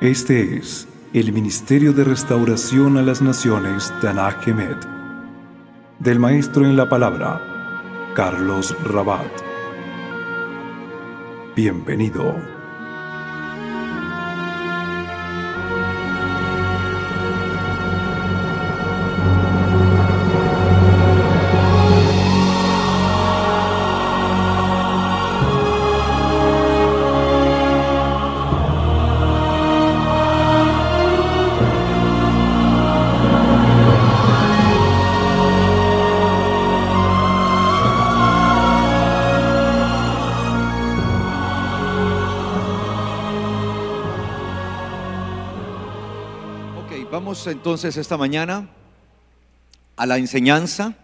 Este es el Ministerio de Restauración a las Naciones Tanajemet, del Maestro en la Palabra, Carlos Rabat. Bienvenido. entonces esta mañana a la enseñanza.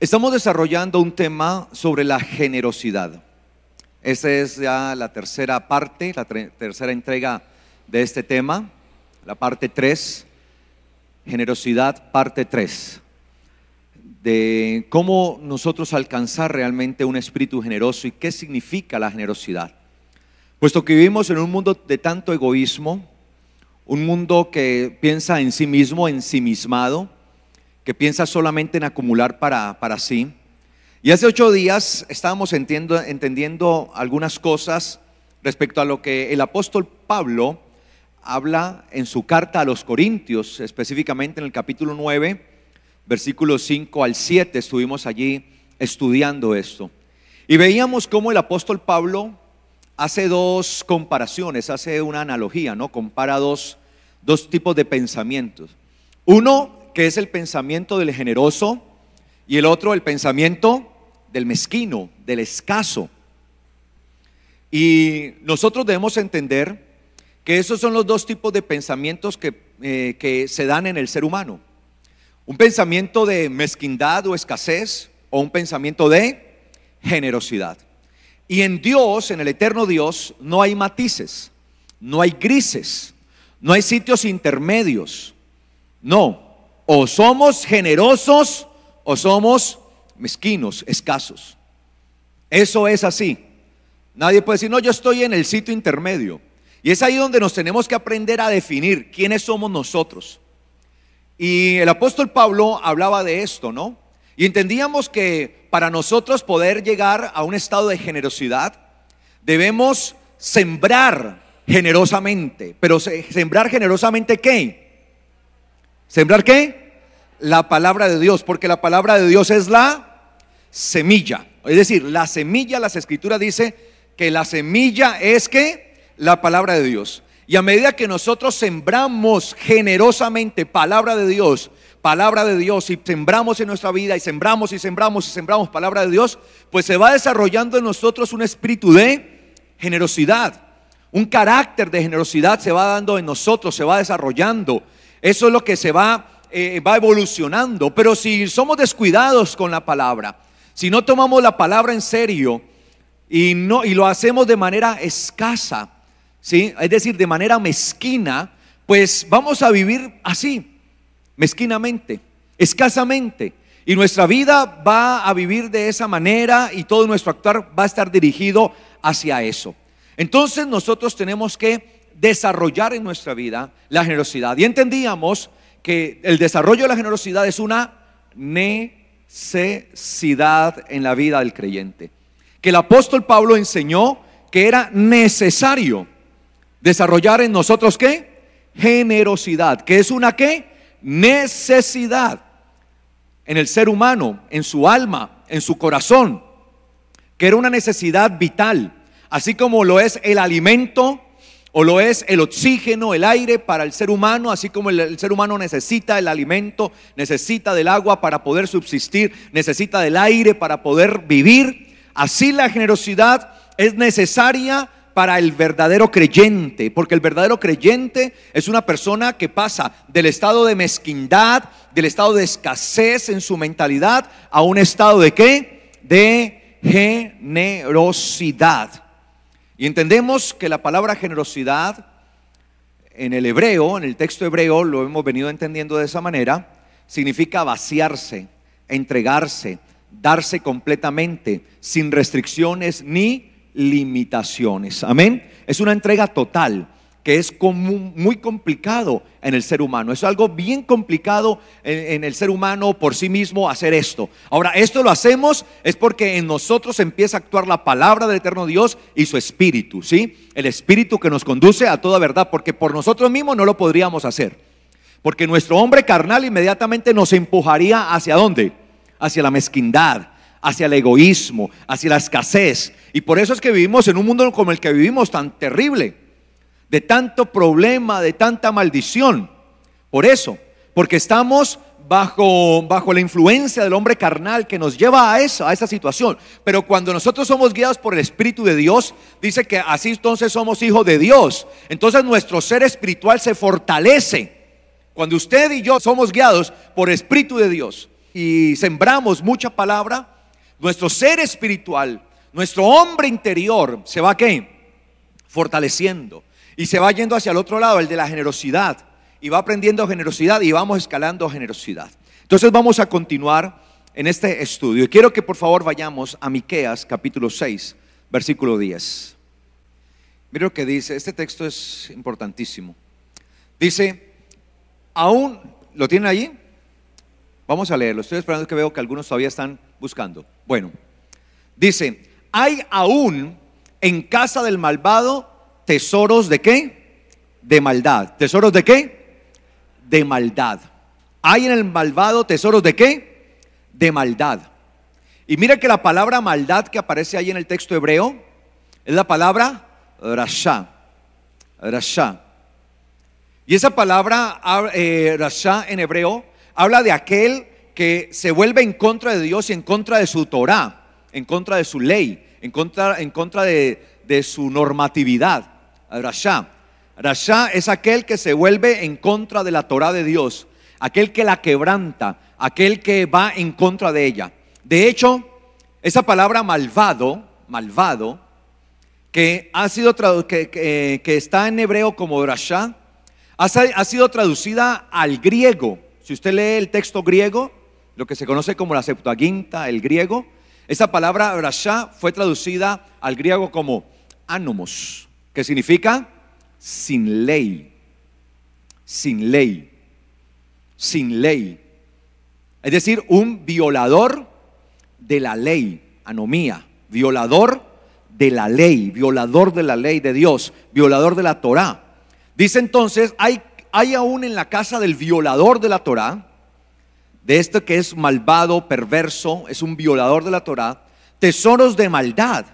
Estamos desarrollando un tema sobre la generosidad. Esta es ya la tercera parte, la tercera entrega de este tema, la parte 3, generosidad, parte 3, de cómo nosotros alcanzar realmente un espíritu generoso y qué significa la generosidad. Puesto que vivimos en un mundo de tanto egoísmo, un mundo que piensa en sí mismo, ensimismado, que piensa solamente en acumular para, para sí. Y hace ocho días estábamos entiendo, entendiendo algunas cosas respecto a lo que el apóstol Pablo habla en su carta a los Corintios, específicamente en el capítulo 9, versículos 5 al 7. Estuvimos allí estudiando esto. Y veíamos cómo el apóstol Pablo hace dos comparaciones, hace una analogía, ¿no? Compara dos, tipos de pensamientos. Uno que es el pensamiento del generoso y el otro el pensamiento del mezquino, del escaso. Y nosotros debemos entender que esos son los dos tipos de pensamientos que eh, se dan en el ser humano. Un pensamiento de mezquindad o escasez o un pensamiento de generosidad. Y en Dios, en el eterno Dios, no hay matices, no hay grises, no hay sitios intermedios. No, o somos generosos o somos mezquinos, escasos. Eso es así. Nadie puede decir, no, yo estoy en el sitio intermedio. Y es ahí donde nos tenemos que aprender a definir quiénes somos nosotros. Y el apóstol Pablo hablaba de esto, ¿no? Y entendíamos que para nosotros poder llegar a un estado de generosidad, debemos sembrar generosamente. Pero sembrar generosamente qué? ¿Sembrar qué? La palabra de Dios, porque la palabra de Dios es la semilla. Es decir, la semilla, las escrituras dice que la semilla es que la palabra de Dios. Y a medida que nosotros sembramos generosamente palabra de Dios, palabra de Dios y sembramos en nuestra vida y sembramos y sembramos y sembramos palabra de Dios, pues se va desarrollando en nosotros un espíritu de generosidad. Un carácter de generosidad se va dando en nosotros, se va desarrollando. Eso es lo que se va, eh, va evolucionando. Pero si somos descuidados con la palabra, si no tomamos la palabra en serio y, no, y lo hacemos de manera escasa, ¿sí? es decir, de manera mezquina, pues vamos a vivir así, mezquinamente, escasamente. Y nuestra vida va a vivir de esa manera y todo nuestro actuar va a estar dirigido hacia eso. Entonces nosotros tenemos que desarrollar en nuestra vida la generosidad. Y entendíamos que el desarrollo de la generosidad es una necesidad en la vida del creyente. Que el apóstol Pablo enseñó que era necesario desarrollar en nosotros qué? Generosidad, que es una qué? necesidad en el ser humano, en su alma, en su corazón, que era una necesidad vital, así como lo es el alimento o lo es el oxígeno, el aire para el ser humano, así como el, ser humano necesita el alimento, necesita del agua para poder subsistir, necesita del aire para poder vivir, así la generosidad es necesaria para el verdadero creyente, porque el verdadero creyente es una persona que pasa del estado de mezquindad, del estado de escasez en su mentalidad, a un estado de qué? De generosidad. Y entendemos que la palabra generosidad en el hebreo, en el texto hebreo, lo hemos venido entendiendo de esa manera, significa vaciarse, entregarse, darse completamente, sin restricciones ni limitaciones. Amén. Es una entrega total que es muy complicado en el ser humano. Es algo bien complicado en, el ser humano por sí mismo hacer esto. Ahora, esto lo hacemos es porque en nosotros empieza a actuar la palabra del eterno Dios y su espíritu, ¿sí? El espíritu que nos conduce a toda verdad, porque por nosotros mismos no lo podríamos hacer. Porque nuestro hombre carnal inmediatamente nos empujaría hacia dónde? Hacia la mezquindad, hacia el egoísmo, hacia la escasez. Y por eso es que vivimos en un mundo como el que vivimos tan terrible, de tanto problema, de tanta maldición. Por eso, porque estamos bajo, bajo la influencia del hombre carnal que nos lleva a esa, a esa situación. Pero cuando nosotros somos guiados por el Espíritu de Dios, dice que así entonces somos hijos de Dios. Entonces nuestro ser espiritual se fortalece. Cuando usted y yo somos guiados por el Espíritu de Dios y sembramos mucha palabra, nuestro ser espiritual, nuestro hombre interior, se va qué? Fortaleciendo. Y se va yendo hacia el otro lado, el de la generosidad. Y va aprendiendo generosidad y vamos escalando generosidad. Entonces vamos a continuar en este estudio. Y quiero que por favor vayamos a Miqueas capítulo 6, versículo 10. Mira lo que dice, este texto es importantísimo. Dice, aún, ¿lo tienen allí? Vamos a leerlo. Estoy esperando que veo que algunos todavía están buscando. Bueno, dice, hay aún en casa del malvado tesoros de qué? De maldad. ¿Tesoros de qué? De maldad. Hay en el malvado tesoros de qué? De maldad. Y mira que la palabra maldad que aparece ahí en el texto hebreo es la palabra rasha. Rasha. Y esa palabra eh, rasha en hebreo habla de aquel que se vuelve en contra de Dios y en contra de su Torah, en contra de su ley, en contra, en contra de, su normatividad. Rasha. Rasha es aquel que se vuelve en contra de la Torah de Dios, aquel que la quebranta, aquel que va en contra de ella. De hecho, esa palabra malvado, malvado, que ha sido que, eh, que, está en hebreo como Rasha, ha sido traducida al griego. Si usted lee el texto griego, lo que se conoce como la Septuaginta, el griego. Esa palabra rasha fue traducida al griego como ánomos, que significa sin ley, sin ley, sin ley. Es decir, un violador de la ley, anomía, violador de la ley, violador de la ley de Dios, violador de la Torá. Dice entonces, hay, hay aún en la casa del violador de la Torá, de esto que es malvado, perverso, es un violador de la Torá, tesoros de maldad.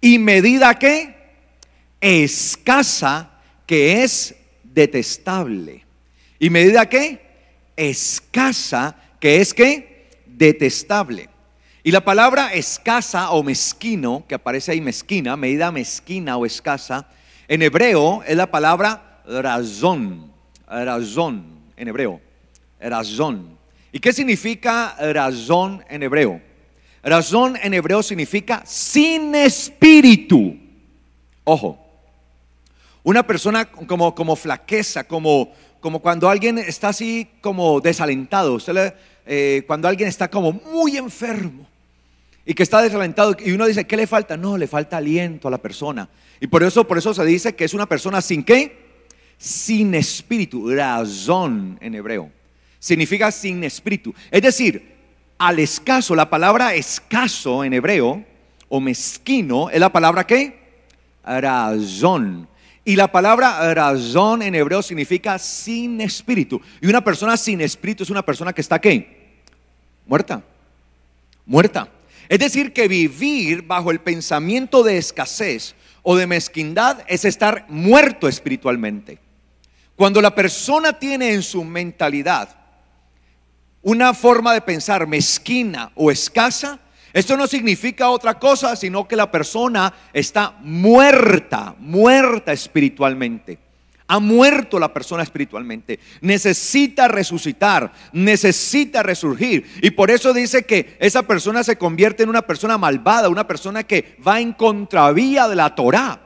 Y medida que escasa, que es detestable. Y medida que escasa, que es que detestable. Y la palabra escasa o mezquino, que aparece ahí mezquina, medida mezquina o escasa, en hebreo es la palabra razón, razón en hebreo razón. ¿Y qué significa razón en hebreo? Razón en hebreo significa sin espíritu. Ojo, una persona como, como flaqueza, como, como cuando alguien está así como desalentado, usted eh, cuando alguien está como muy enfermo y que está desalentado y uno dice, ¿qué le falta? No, le falta aliento a la persona. Y por eso, por eso se dice que es una persona sin qué? Sin espíritu, razón en hebreo significa sin espíritu. Es decir, al escaso, la palabra escaso en hebreo o mezquino es la palabra que razón. Y la palabra razón en hebreo significa sin espíritu. Y una persona sin espíritu es una persona que está qué? Muerta. Muerta. Es decir, que vivir bajo el pensamiento de escasez o de mezquindad es estar muerto espiritualmente. Cuando la persona tiene en su mentalidad una forma de pensar mezquina o escasa, esto no significa otra cosa, sino que la persona está muerta, muerta espiritualmente. Ha muerto la persona espiritualmente. Necesita resucitar, necesita resurgir. Y por eso dice que esa persona se convierte en una persona malvada, una persona que va en contravía de la Torah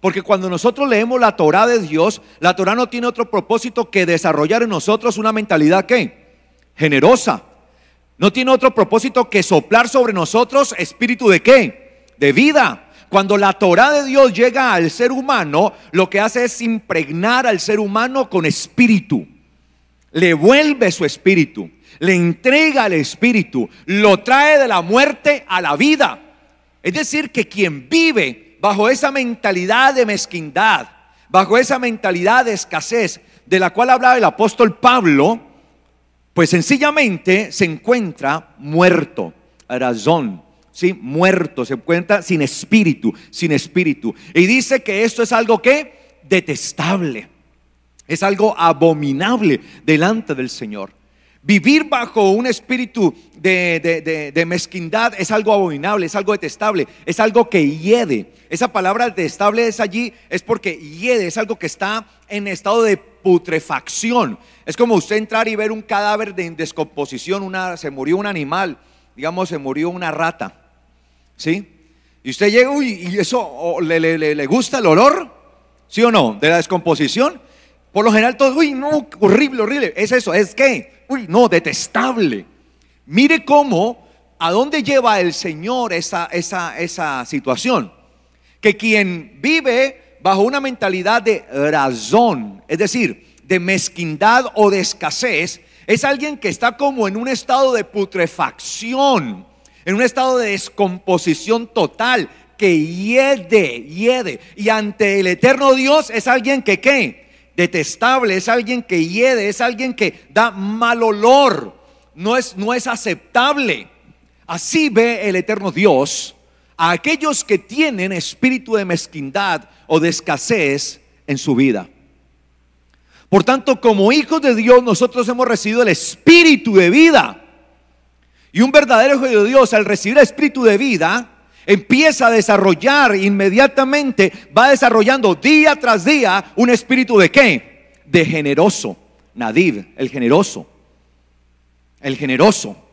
Porque cuando nosotros leemos la Torah de Dios, la Torah no tiene otro propósito que desarrollar en nosotros una mentalidad que generosa. No tiene otro propósito que soplar sobre nosotros espíritu de qué? De vida. Cuando la Torah de Dios llega al ser humano, lo que hace es impregnar al ser humano con espíritu. Le vuelve su espíritu, le entrega el espíritu, lo trae de la muerte a la vida. Es decir, que quien vive bajo esa mentalidad de mezquindad, bajo esa mentalidad de escasez de la cual hablaba el apóstol Pablo, pues sencillamente se encuentra muerto, razón, ¿sí? Muerto, se encuentra sin espíritu, sin espíritu. Y dice que esto es algo que detestable, es algo abominable delante del Señor. Vivir bajo un espíritu de, de, de, mezquindad es algo abominable, es algo detestable, es algo que hiede. Esa palabra detestable es allí, es porque hiede, es algo que está en estado de putrefacción. Es como usted entrar y ver un cadáver de descomposición, una, se murió un animal, digamos, se murió una rata. ¿Sí? Y usted llega uy, y eso le, gusta el olor, ¿sí o no? De la descomposición. Por lo general todo, uy, no, horrible, horrible. Es eso, es que, uy, no, detestable. Mire cómo, a dónde lleva el Señor esa, esa, esa situación. Que quien vive bajo una mentalidad de razón, es decir, de mezquindad o de escasez, es alguien que está como en un estado de putrefacción, en un estado de descomposición total, que hiede, hiede. Y ante el eterno Dios es alguien que qué? Detestable, es alguien que hiede, es alguien que da mal olor, no es, no es aceptable. Así ve el eterno Dios a aquellos que tienen espíritu de mezquindad o de escasez en su vida. Por tanto, como hijos de Dios, nosotros hemos recibido el espíritu de vida. Y un verdadero hijo de Dios, al recibir el espíritu de vida, empieza a desarrollar inmediatamente, va desarrollando día tras día un espíritu de qué? De generoso. Nadib, el generoso. El generoso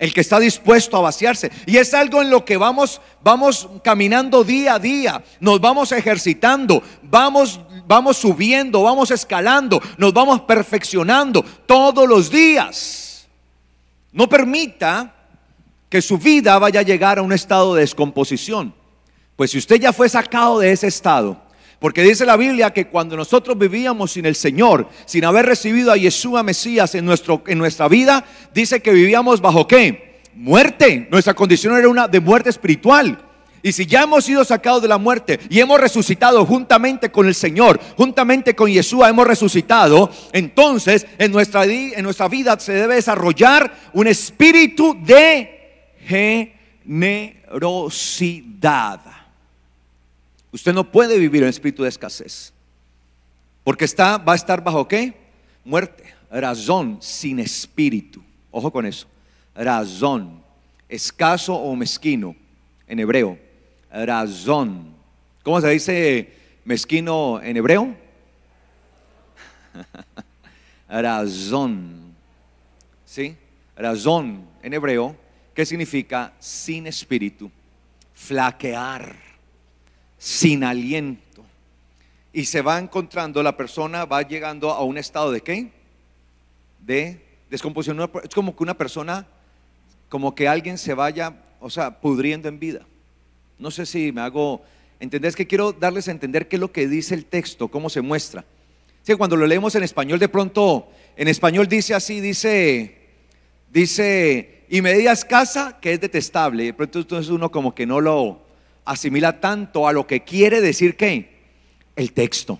el que está dispuesto a vaciarse. Y es algo en lo que vamos, vamos caminando día a día, nos vamos ejercitando, vamos, vamos subiendo, vamos escalando, nos vamos perfeccionando todos los días. No permita que su vida vaya a llegar a un estado de descomposición. Pues si usted ya fue sacado de ese estado, porque dice la Biblia que cuando nosotros vivíamos sin el Señor, sin haber recibido a Yeshua Mesías en, nuestra vida, dice que vivíamos bajo qué? Muerte. Nuestra condición era una de muerte espiritual. Y si ya hemos sido sacados de la muerte y hemos resucitado juntamente con el Señor, juntamente con Yeshua hemos resucitado, entonces en nuestra, en nuestra vida se debe desarrollar un espíritu de generosidad. Usted no puede vivir en espíritu de escasez. Porque está, va a estar bajo qué? Muerte. Razón sin espíritu. Ojo con eso. Razón. Escaso o mezquino. En hebreo. Razón. ¿Cómo se dice mezquino en hebreo? razón. ¿Sí? Razón en hebreo. ¿Qué significa sin espíritu? Flaquear sin aliento. Y se va encontrando, la persona va llegando a un estado de qué? De descomposición. Es como que una persona, como que alguien se vaya, o sea, pudriendo en vida. No sé si me hago entender Es que quiero darles a entender qué es lo que dice el texto, cómo se muestra? cuando lo leemos en español, de pronto, en español dice así, dice, dice, y digas casa, que es detestable. De pronto entonces uno como que no lo, asimila tanto a lo que quiere decir que el texto,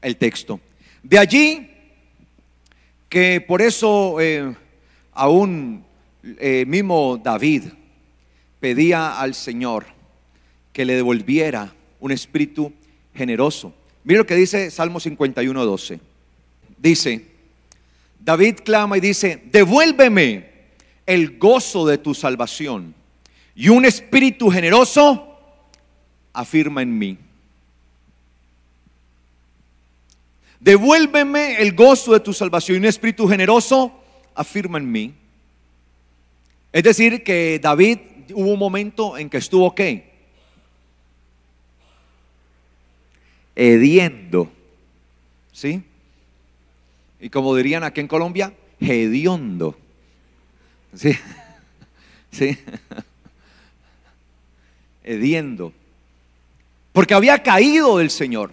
el texto. De allí que por eso eh, aún eh, mismo David pedía al Señor que le devolviera un espíritu generoso. Mira lo que dice Salmo 51, 12. Dice, David clama y dice, devuélveme el gozo de tu salvación y un espíritu generoso afirma en mí. Devuélveme el gozo de tu salvación y un espíritu generoso afirma en mí. Es decir, que David hubo un momento en que estuvo ok. Hediendo. ¿Sí? Y como dirían aquí en Colombia, hediondo. ¿Sí? ¿Sí? Hediendo porque había caído del Señor.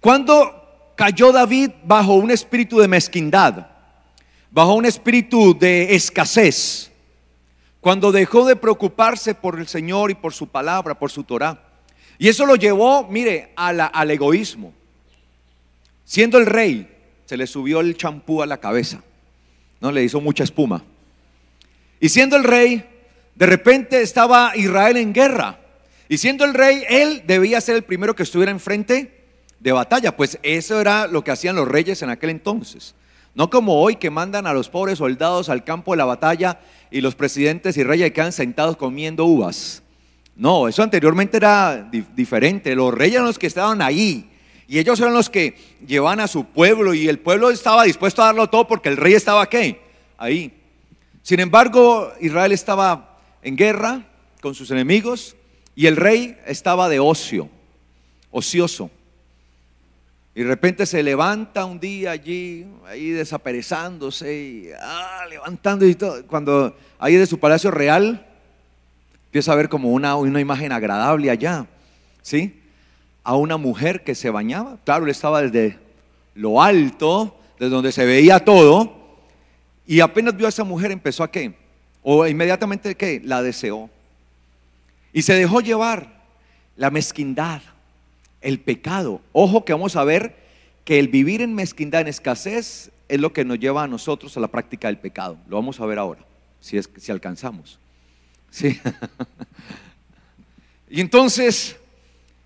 Cuando cayó David bajo un espíritu de mezquindad, bajo un espíritu de escasez, cuando dejó de preocuparse por el Señor y por su palabra, por su Torá. Y eso lo llevó, mire, al egoísmo. Siendo el rey, se le subió el champú a la cabeza. No le hizo mucha espuma. Y siendo el rey, de repente estaba Israel en guerra. Y siendo el rey, él debía ser el primero que estuviera enfrente de batalla, pues eso era lo que hacían los reyes en aquel entonces. No como hoy que mandan a los pobres soldados al campo de la batalla y los presidentes y reyes quedan sentados comiendo uvas. No, eso anteriormente era diferente. Los reyes eran los que estaban ahí y ellos eran los que llevaban a su pueblo y el pueblo estaba dispuesto a darlo todo porque el rey estaba qué? Ahí. Sin embargo, Israel estaba en guerra con sus enemigos y el rey estaba de ocio, ocioso. Y de repente se levanta un día allí, ahí desaperezándose, y, ah, levantando y todo. Cuando ahí de su palacio real, empieza a ver como una, una imagen agradable allá, ¿sí? A una mujer que se bañaba. Claro, le estaba desde lo alto, desde donde se veía todo. Y apenas vio a esa mujer, empezó a qué? O inmediatamente qué? La deseó. Y se dejó llevar la mezquindad, el pecado. Ojo que vamos a ver que el vivir en mezquindad, en escasez, es lo que nos lleva a nosotros a la práctica del pecado. Lo vamos a ver ahora, si, es, si alcanzamos. Sí. y entonces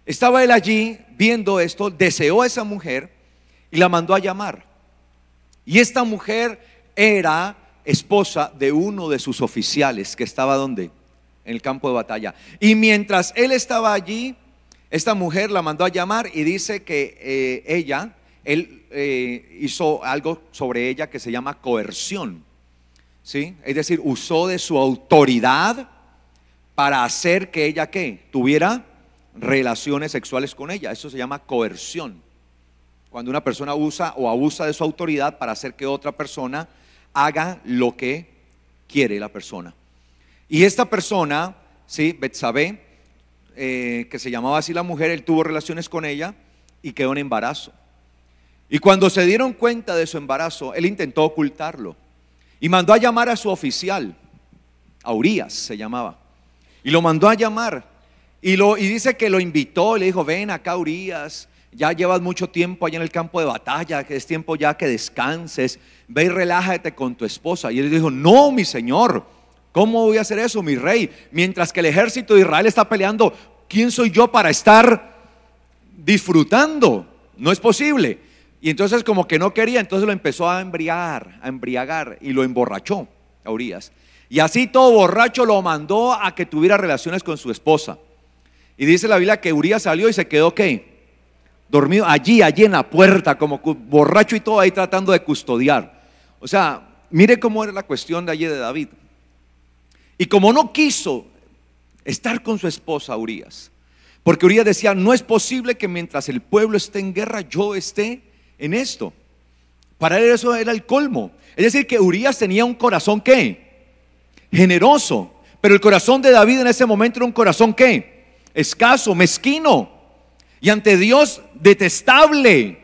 estaba él allí viendo esto, deseó a esa mujer y la mandó a llamar. Y esta mujer era esposa de uno de sus oficiales que estaba donde? en el campo de batalla. Y mientras él estaba allí, esta mujer la mandó a llamar y dice que eh, ella, él eh, hizo algo sobre ella que se llama coerción. ¿sí? Es decir, usó de su autoridad para hacer que ella ¿qué? tuviera relaciones sexuales con ella. Eso se llama coerción. Cuando una persona usa o abusa de su autoridad para hacer que otra persona haga lo que quiere la persona. Y esta persona, ¿sí? Betsabé, eh, que se llamaba así la mujer, él tuvo relaciones con ella y quedó en embarazo. Y cuando se dieron cuenta de su embarazo, él intentó ocultarlo y mandó a llamar a su oficial, a Urias se llamaba, y lo mandó a llamar. Y, lo, y dice que lo invitó, le dijo, ven acá Urias, ya llevas mucho tiempo allá en el campo de batalla, que es tiempo ya que descanses, ve y relájate con tu esposa. Y él dijo, no, mi señor, ¿Cómo voy a hacer eso, mi rey? Mientras que el ejército de Israel está peleando, ¿quién soy yo para estar disfrutando? No es posible. Y entonces como que no quería, entonces lo empezó a embriagar, a embriagar y lo emborrachó a Urias. Y así todo borracho lo mandó a que tuviera relaciones con su esposa. Y dice la Biblia que Urias salió y se quedó qué? Dormido allí, allí en la puerta, como borracho y todo ahí tratando de custodiar. O sea, mire cómo era la cuestión de allí de David. Y como no quiso estar con su esposa Urias, porque Urias decía, no es posible que mientras el pueblo esté en guerra yo esté en esto. Para él eso era el colmo. Es decir, que Urias tenía un corazón que generoso, pero el corazón de David en ese momento era un corazón que escaso, mezquino y ante Dios detestable.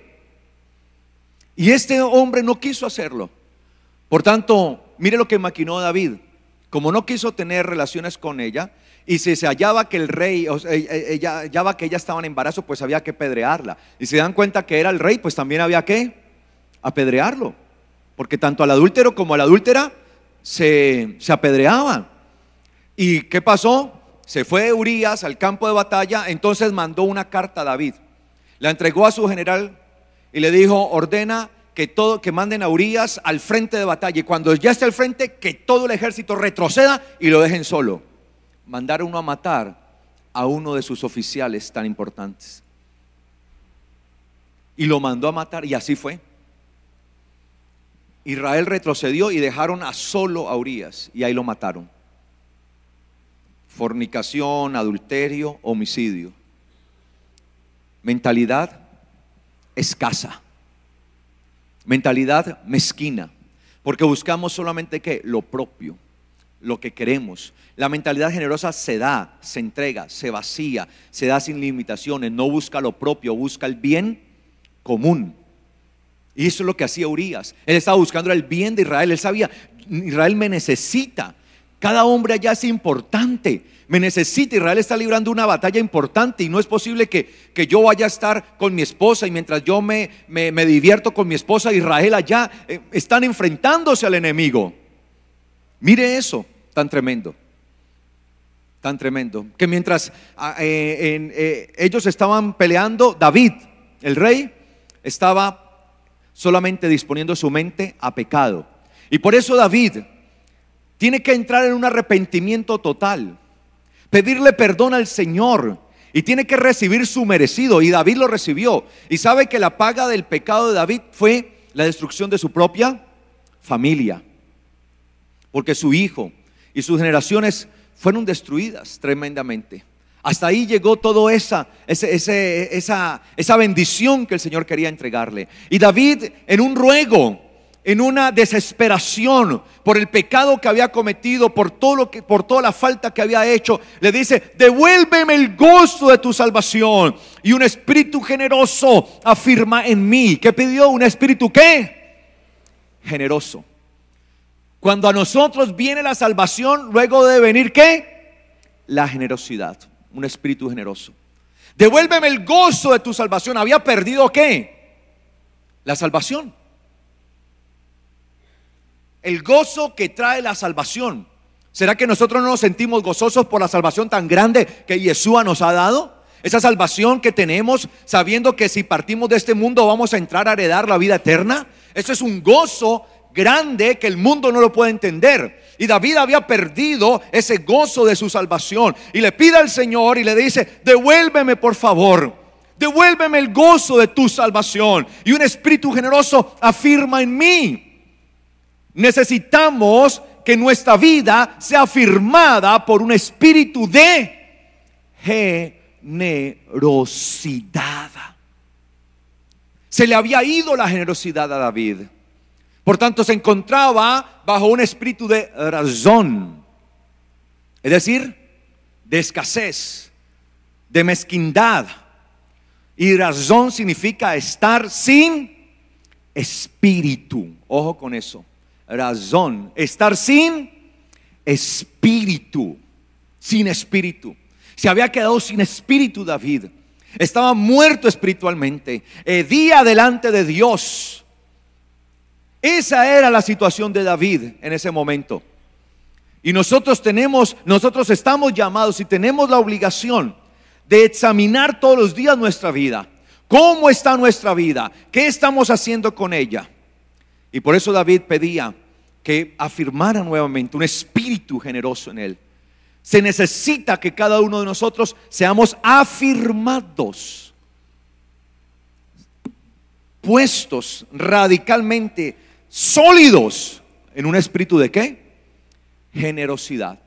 Y este hombre no quiso hacerlo. Por tanto, mire lo que maquinó David. Como no quiso tener relaciones con ella, y si se hallaba que el rey, o sea, e, e, ella, hallaba que ella estaba en embarazo, pues había que pedrearla Y si dan cuenta que era el rey, pues también había que apedrearlo. Porque tanto al adúltero como a la adúltera se, se apedreaban. ¿Y qué pasó? Se fue Urias al campo de batalla, entonces mandó una carta a David. La entregó a su general y le dijo, ordena que todo que manden a Urias al frente de batalla y cuando ya esté al frente que todo el ejército retroceda y lo dejen solo. Mandaron uno a matar a uno de sus oficiales tan importantes. Y lo mandó a matar y así fue. Israel retrocedió y dejaron a solo a Urias y ahí lo mataron. Fornicación, adulterio, homicidio. Mentalidad escasa mentalidad mezquina, porque buscamos solamente que lo propio, lo que queremos. La mentalidad generosa se da, se entrega, se vacía, se da sin limitaciones, no busca lo propio, busca el bien común. Y eso es lo que hacía Urias. Él estaba buscando el bien de Israel. Él sabía, Israel me necesita. Cada hombre allá es importante me necesita. Israel está librando una batalla importante y no es posible que, yo vaya a estar con mi esposa y mientras yo me, me, divierto con mi esposa, Israel allá eh, están enfrentándose al enemigo. Mire eso, tan tremendo. Tan tremendo. Que mientras ah, eh, eh, ellos estaban peleando, David, el rey, estaba solamente disponiendo su mente a pecado. Y por eso David tiene que entrar en un arrepentimiento total pedirle perdón al Señor y tiene que recibir su merecido. Y David lo recibió. Y sabe que la paga del pecado de David fue la destrucción de su propia familia. Porque su hijo y sus generaciones fueron destruidas tremendamente. Hasta ahí llegó toda esa, esa, esa bendición que el Señor quería entregarle. Y David en un ruego en una desesperación por el pecado que había cometido, por, todo lo que, por toda la falta que había hecho, le dice, devuélveme el gozo de tu salvación y un espíritu generoso afirma en mí. ¿Qué pidió? ¿Un espíritu qué? Generoso. Cuando a nosotros viene la salvación, luego de venir qué? La generosidad, un espíritu generoso. Devuélveme el gozo de tu salvación. Había perdido qué? La salvación el gozo que trae la salvación. ¿Será que nosotros no nos sentimos gozosos por la salvación tan grande que Yeshua nos ha dado? Esa salvación que tenemos sabiendo que si partimos de este mundo vamos a entrar a heredar la vida eterna. Eso es un gozo grande que el mundo no lo puede entender. Y David había perdido ese gozo de su salvación. Y le pide al Señor y le dice, devuélveme por favor. Devuélveme el gozo de tu salvación. Y un espíritu generoso afirma en mí. Necesitamos que nuestra vida sea firmada por un espíritu de generosidad. Se le había ido la generosidad a David. Por tanto, se encontraba bajo un espíritu de razón, es decir, de escasez, de mezquindad. Y razón significa estar sin espíritu. Ojo con eso razón, estar sin espíritu, sin espíritu. Se había quedado sin espíritu David. Estaba muerto espiritualmente, eh, día delante de Dios. Esa era la situación de David en ese momento. Y nosotros tenemos, nosotros estamos llamados y tenemos la obligación de examinar todos los días nuestra vida. ¿Cómo está nuestra vida? ¿Qué estamos haciendo con ella? Y por eso David pedía, que afirmara nuevamente un espíritu generoso en Él. Se necesita que cada uno de nosotros seamos afirmados, puestos radicalmente, sólidos en un espíritu de qué? Generosidad.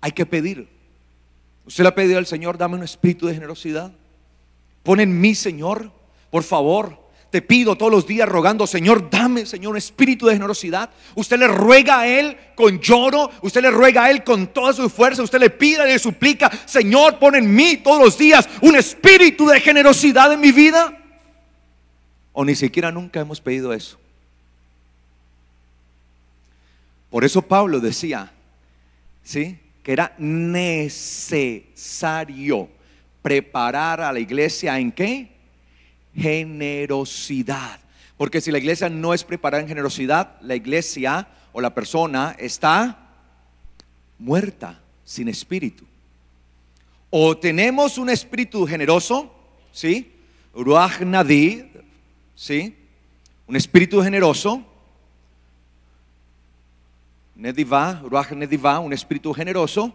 Hay que pedir. Usted le ha pedido al Señor, dame un espíritu de generosidad. Pon en mí, Señor, por favor, te pido todos los días rogando, Señor, dame, Señor, un espíritu de generosidad. Usted le ruega a Él con lloro, usted le ruega a Él con toda su fuerza, usted le pide, y le suplica, Señor, pon en mí todos los días un espíritu de generosidad en mi vida. O ni siquiera nunca hemos pedido eso. Por eso Pablo decía, ¿sí? Que era necesario preparar a la iglesia en qué? generosidad. Porque si la iglesia no es preparada en generosidad, la iglesia o la persona está muerta, sin espíritu. O tenemos un espíritu generoso, ¿sí? Ruach Nadi, ¿sí? Un espíritu generoso. Nedivá, Ruach Nedivá, un espíritu generoso.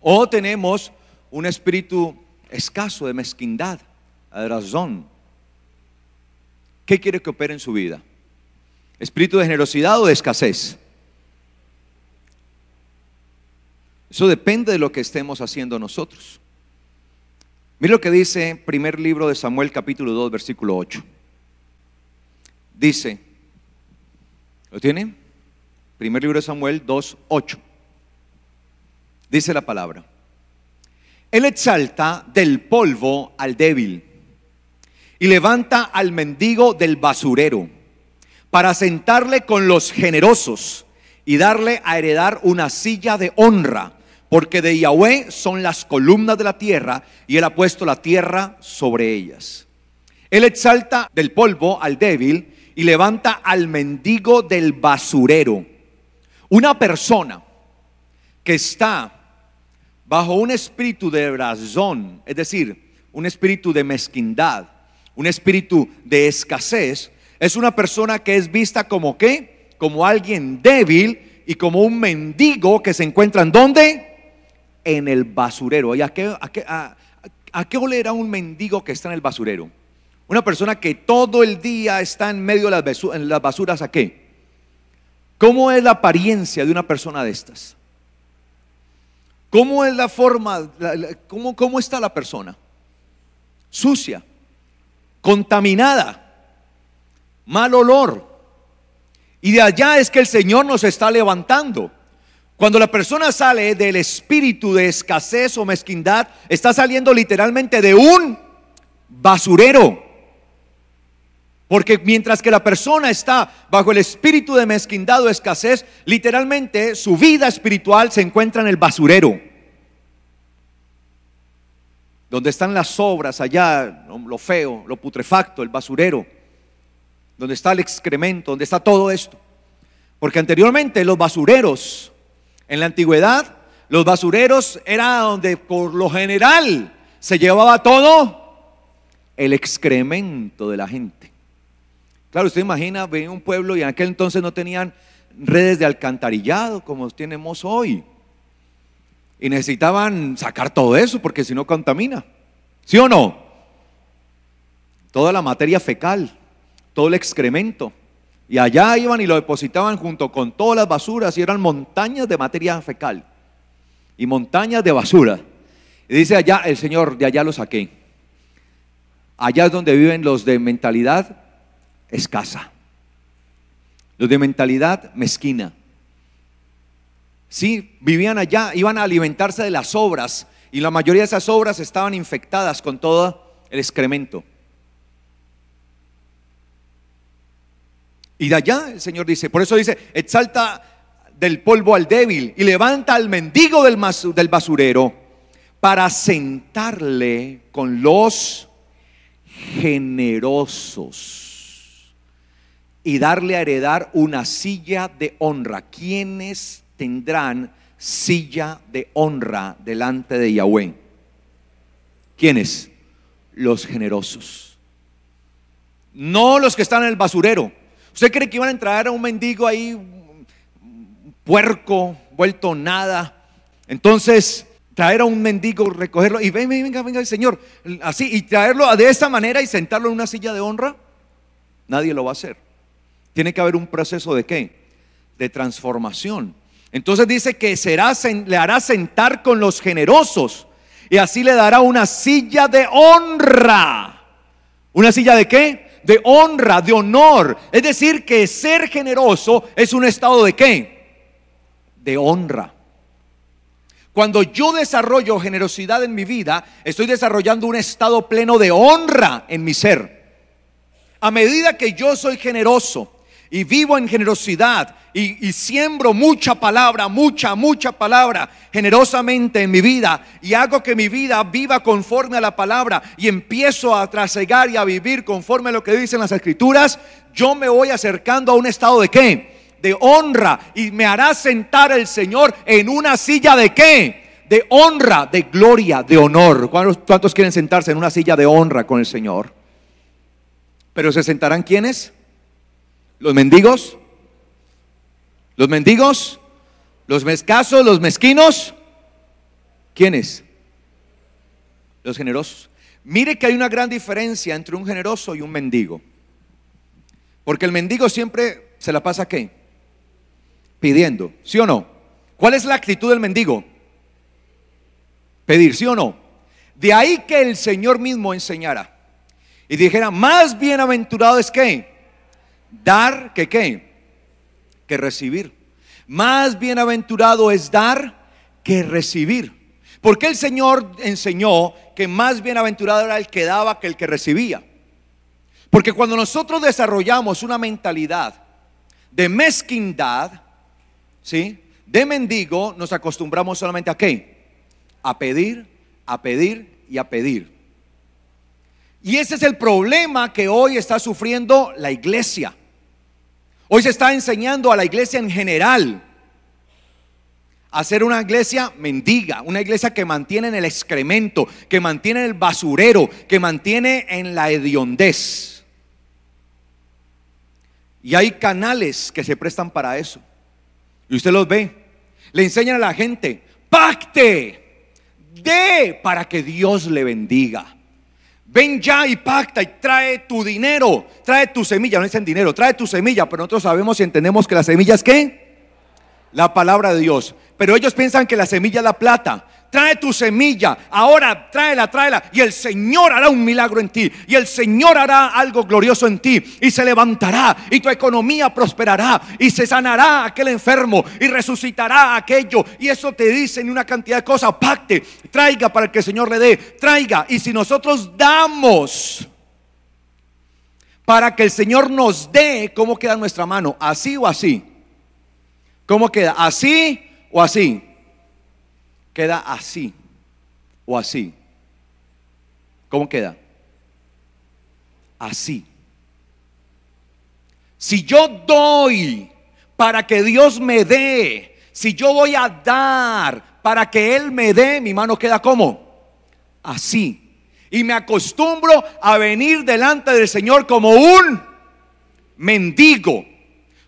O tenemos un espíritu escaso de mezquindad, razón, ¿Qué quiere que opere en su vida? ¿Espíritu de generosidad o de escasez? Eso depende de lo que estemos haciendo nosotros. Mira lo que dice primer libro de Samuel capítulo 2 versículo 8. Dice, ¿lo tiene? Primer libro de Samuel 2, 8. Dice la palabra. Él exalta del polvo al débil y levanta al mendigo del basurero para sentarle con los generosos y darle a heredar una silla de honra, porque de Yahweh son las columnas de la tierra y él ha puesto la tierra sobre ellas. Él exalta del polvo al débil y levanta al mendigo del basurero. Una persona que está bajo un espíritu de razón, es decir, un espíritu de mezquindad, un espíritu de escasez, es una persona que es vista como qué? Como alguien débil y como un mendigo que se encuentra en dónde? En el basurero. ¿Y a qué, a qué, a, a un mendigo que está en el basurero? Una persona que todo el día está en medio de las, basuras, ¿a qué? ¿Cómo es la apariencia de una persona de estas? ¿Cómo es la forma, cómo, cómo está la persona? Sucia contaminada, mal olor. Y de allá es que el Señor nos está levantando. Cuando la persona sale del espíritu de escasez o mezquindad, está saliendo literalmente de un basurero. Porque mientras que la persona está bajo el espíritu de mezquindad o escasez, literalmente su vida espiritual se encuentra en el basurero donde están las obras allá, lo feo, lo putrefacto, el basurero, donde está el excremento, donde está todo esto. Porque anteriormente los basureros, en la antigüedad, los basureros era donde por lo general se llevaba todo el excremento de la gente. Claro, usted imagina, venía un pueblo y en aquel entonces no tenían redes de alcantarillado como tenemos hoy. Y necesitaban sacar todo eso porque si no contamina. ¿Sí o no? Toda la materia fecal, todo el excremento. Y allá iban y lo depositaban junto con todas las basuras y eran montañas de materia fecal y montañas de basura. Y dice allá el Señor, de allá lo saqué. Allá es donde viven los de mentalidad escasa, los de mentalidad mezquina, ¿sí? Vivían allá, iban a alimentarse de las obras y la mayoría de esas obras estaban infectadas con todo el excremento. Y de allá el Señor dice, por eso dice, exalta del polvo al débil y levanta al mendigo del, del basurero para sentarle con los generosos y darle a heredar una silla de honra. ¿Quiénes tendrán silla de honra delante de Yahweh. ¿Quiénes? Los generosos. No los que están en el basurero. ¿Usted cree que iban a traer a un mendigo ahí, puerco, vuelto nada? Entonces, traer a un mendigo, recogerlo y ven, venga, venga, venga, Señor, así, y traerlo de esa manera y sentarlo en una silla de honra, nadie lo va a hacer. Tiene que haber un proceso de qué? De transformación. Entonces dice que será, le hará sentar con los generosos y así le dará una silla de honra. ¿Una silla de qué? De honra, de honor. Es decir, que ser generoso es un estado de qué? De honra. Cuando yo desarrollo generosidad en mi vida, estoy desarrollando un estado pleno de honra en mi ser. A medida que yo soy generoso, y vivo en generosidad y, siembro mucha palabra, mucha, mucha palabra generosamente en mi vida y hago que mi vida viva conforme a la palabra y empiezo a trasegar y a vivir conforme a lo que dicen las escrituras, yo me voy acercando a un estado de qué? De honra y me hará sentar el Señor en una silla de qué? De honra, de gloria, de honor. ¿Cuántos, quieren sentarse en una silla de honra con el Señor? Pero se sentarán quienes? los mendigos, los mendigos, los mezcasos, los mezquinos. ¿Quiénes? Los generosos. Mire que hay una gran diferencia entre un generoso y un mendigo. Porque el mendigo siempre se la pasa qué? Pidiendo, ¿sí o no? ¿Cuál es la actitud del mendigo? Pedir, ¿sí o no? De ahí que el Señor mismo enseñara y dijera, más bienaventurado es que dar que qué, que recibir. Más bienaventurado es dar que recibir. Porque el Señor enseñó que más bienaventurado era el que daba que el que recibía. Porque cuando nosotros desarrollamos una mentalidad de mezquindad, ¿sí? De mendigo, nos acostumbramos solamente a qué? A pedir, a pedir y a pedir. Y ese es el problema que hoy está sufriendo la iglesia. Hoy se está enseñando a la iglesia en general a ser una iglesia mendiga, una iglesia que mantiene en el excremento, que mantiene en el basurero, que mantiene en la hediondez. Y hay canales que se prestan para eso. Y usted los ve. Le enseñan a la gente, pacte, dé para que Dios le bendiga. Ven ya y pacta y trae tu dinero, trae tu semilla, no dicen dinero, trae tu semilla, pero nosotros sabemos y entendemos que la semilla es qué? La palabra de Dios. Pero ellos piensan que la semilla es la plata trae tu semilla, ahora tráela, tráela, y el Señor hará un milagro en ti, y el Señor hará algo glorioso en ti, y se levantará, y tu economía prosperará, y se sanará aquel enfermo, y resucitará aquello, y eso te dicen una cantidad de cosas, pacte, traiga para que el Señor le dé, traiga, y si nosotros damos, para que el Señor nos dé cómo queda nuestra mano, así o así. ¿Cómo queda? ¿Así o así? queda así o así. ¿Cómo queda? Así. Si yo doy para que Dios me dé, si yo voy a dar para que Él me dé, mi mano queda como así. Y me acostumbro a venir delante del Señor como un mendigo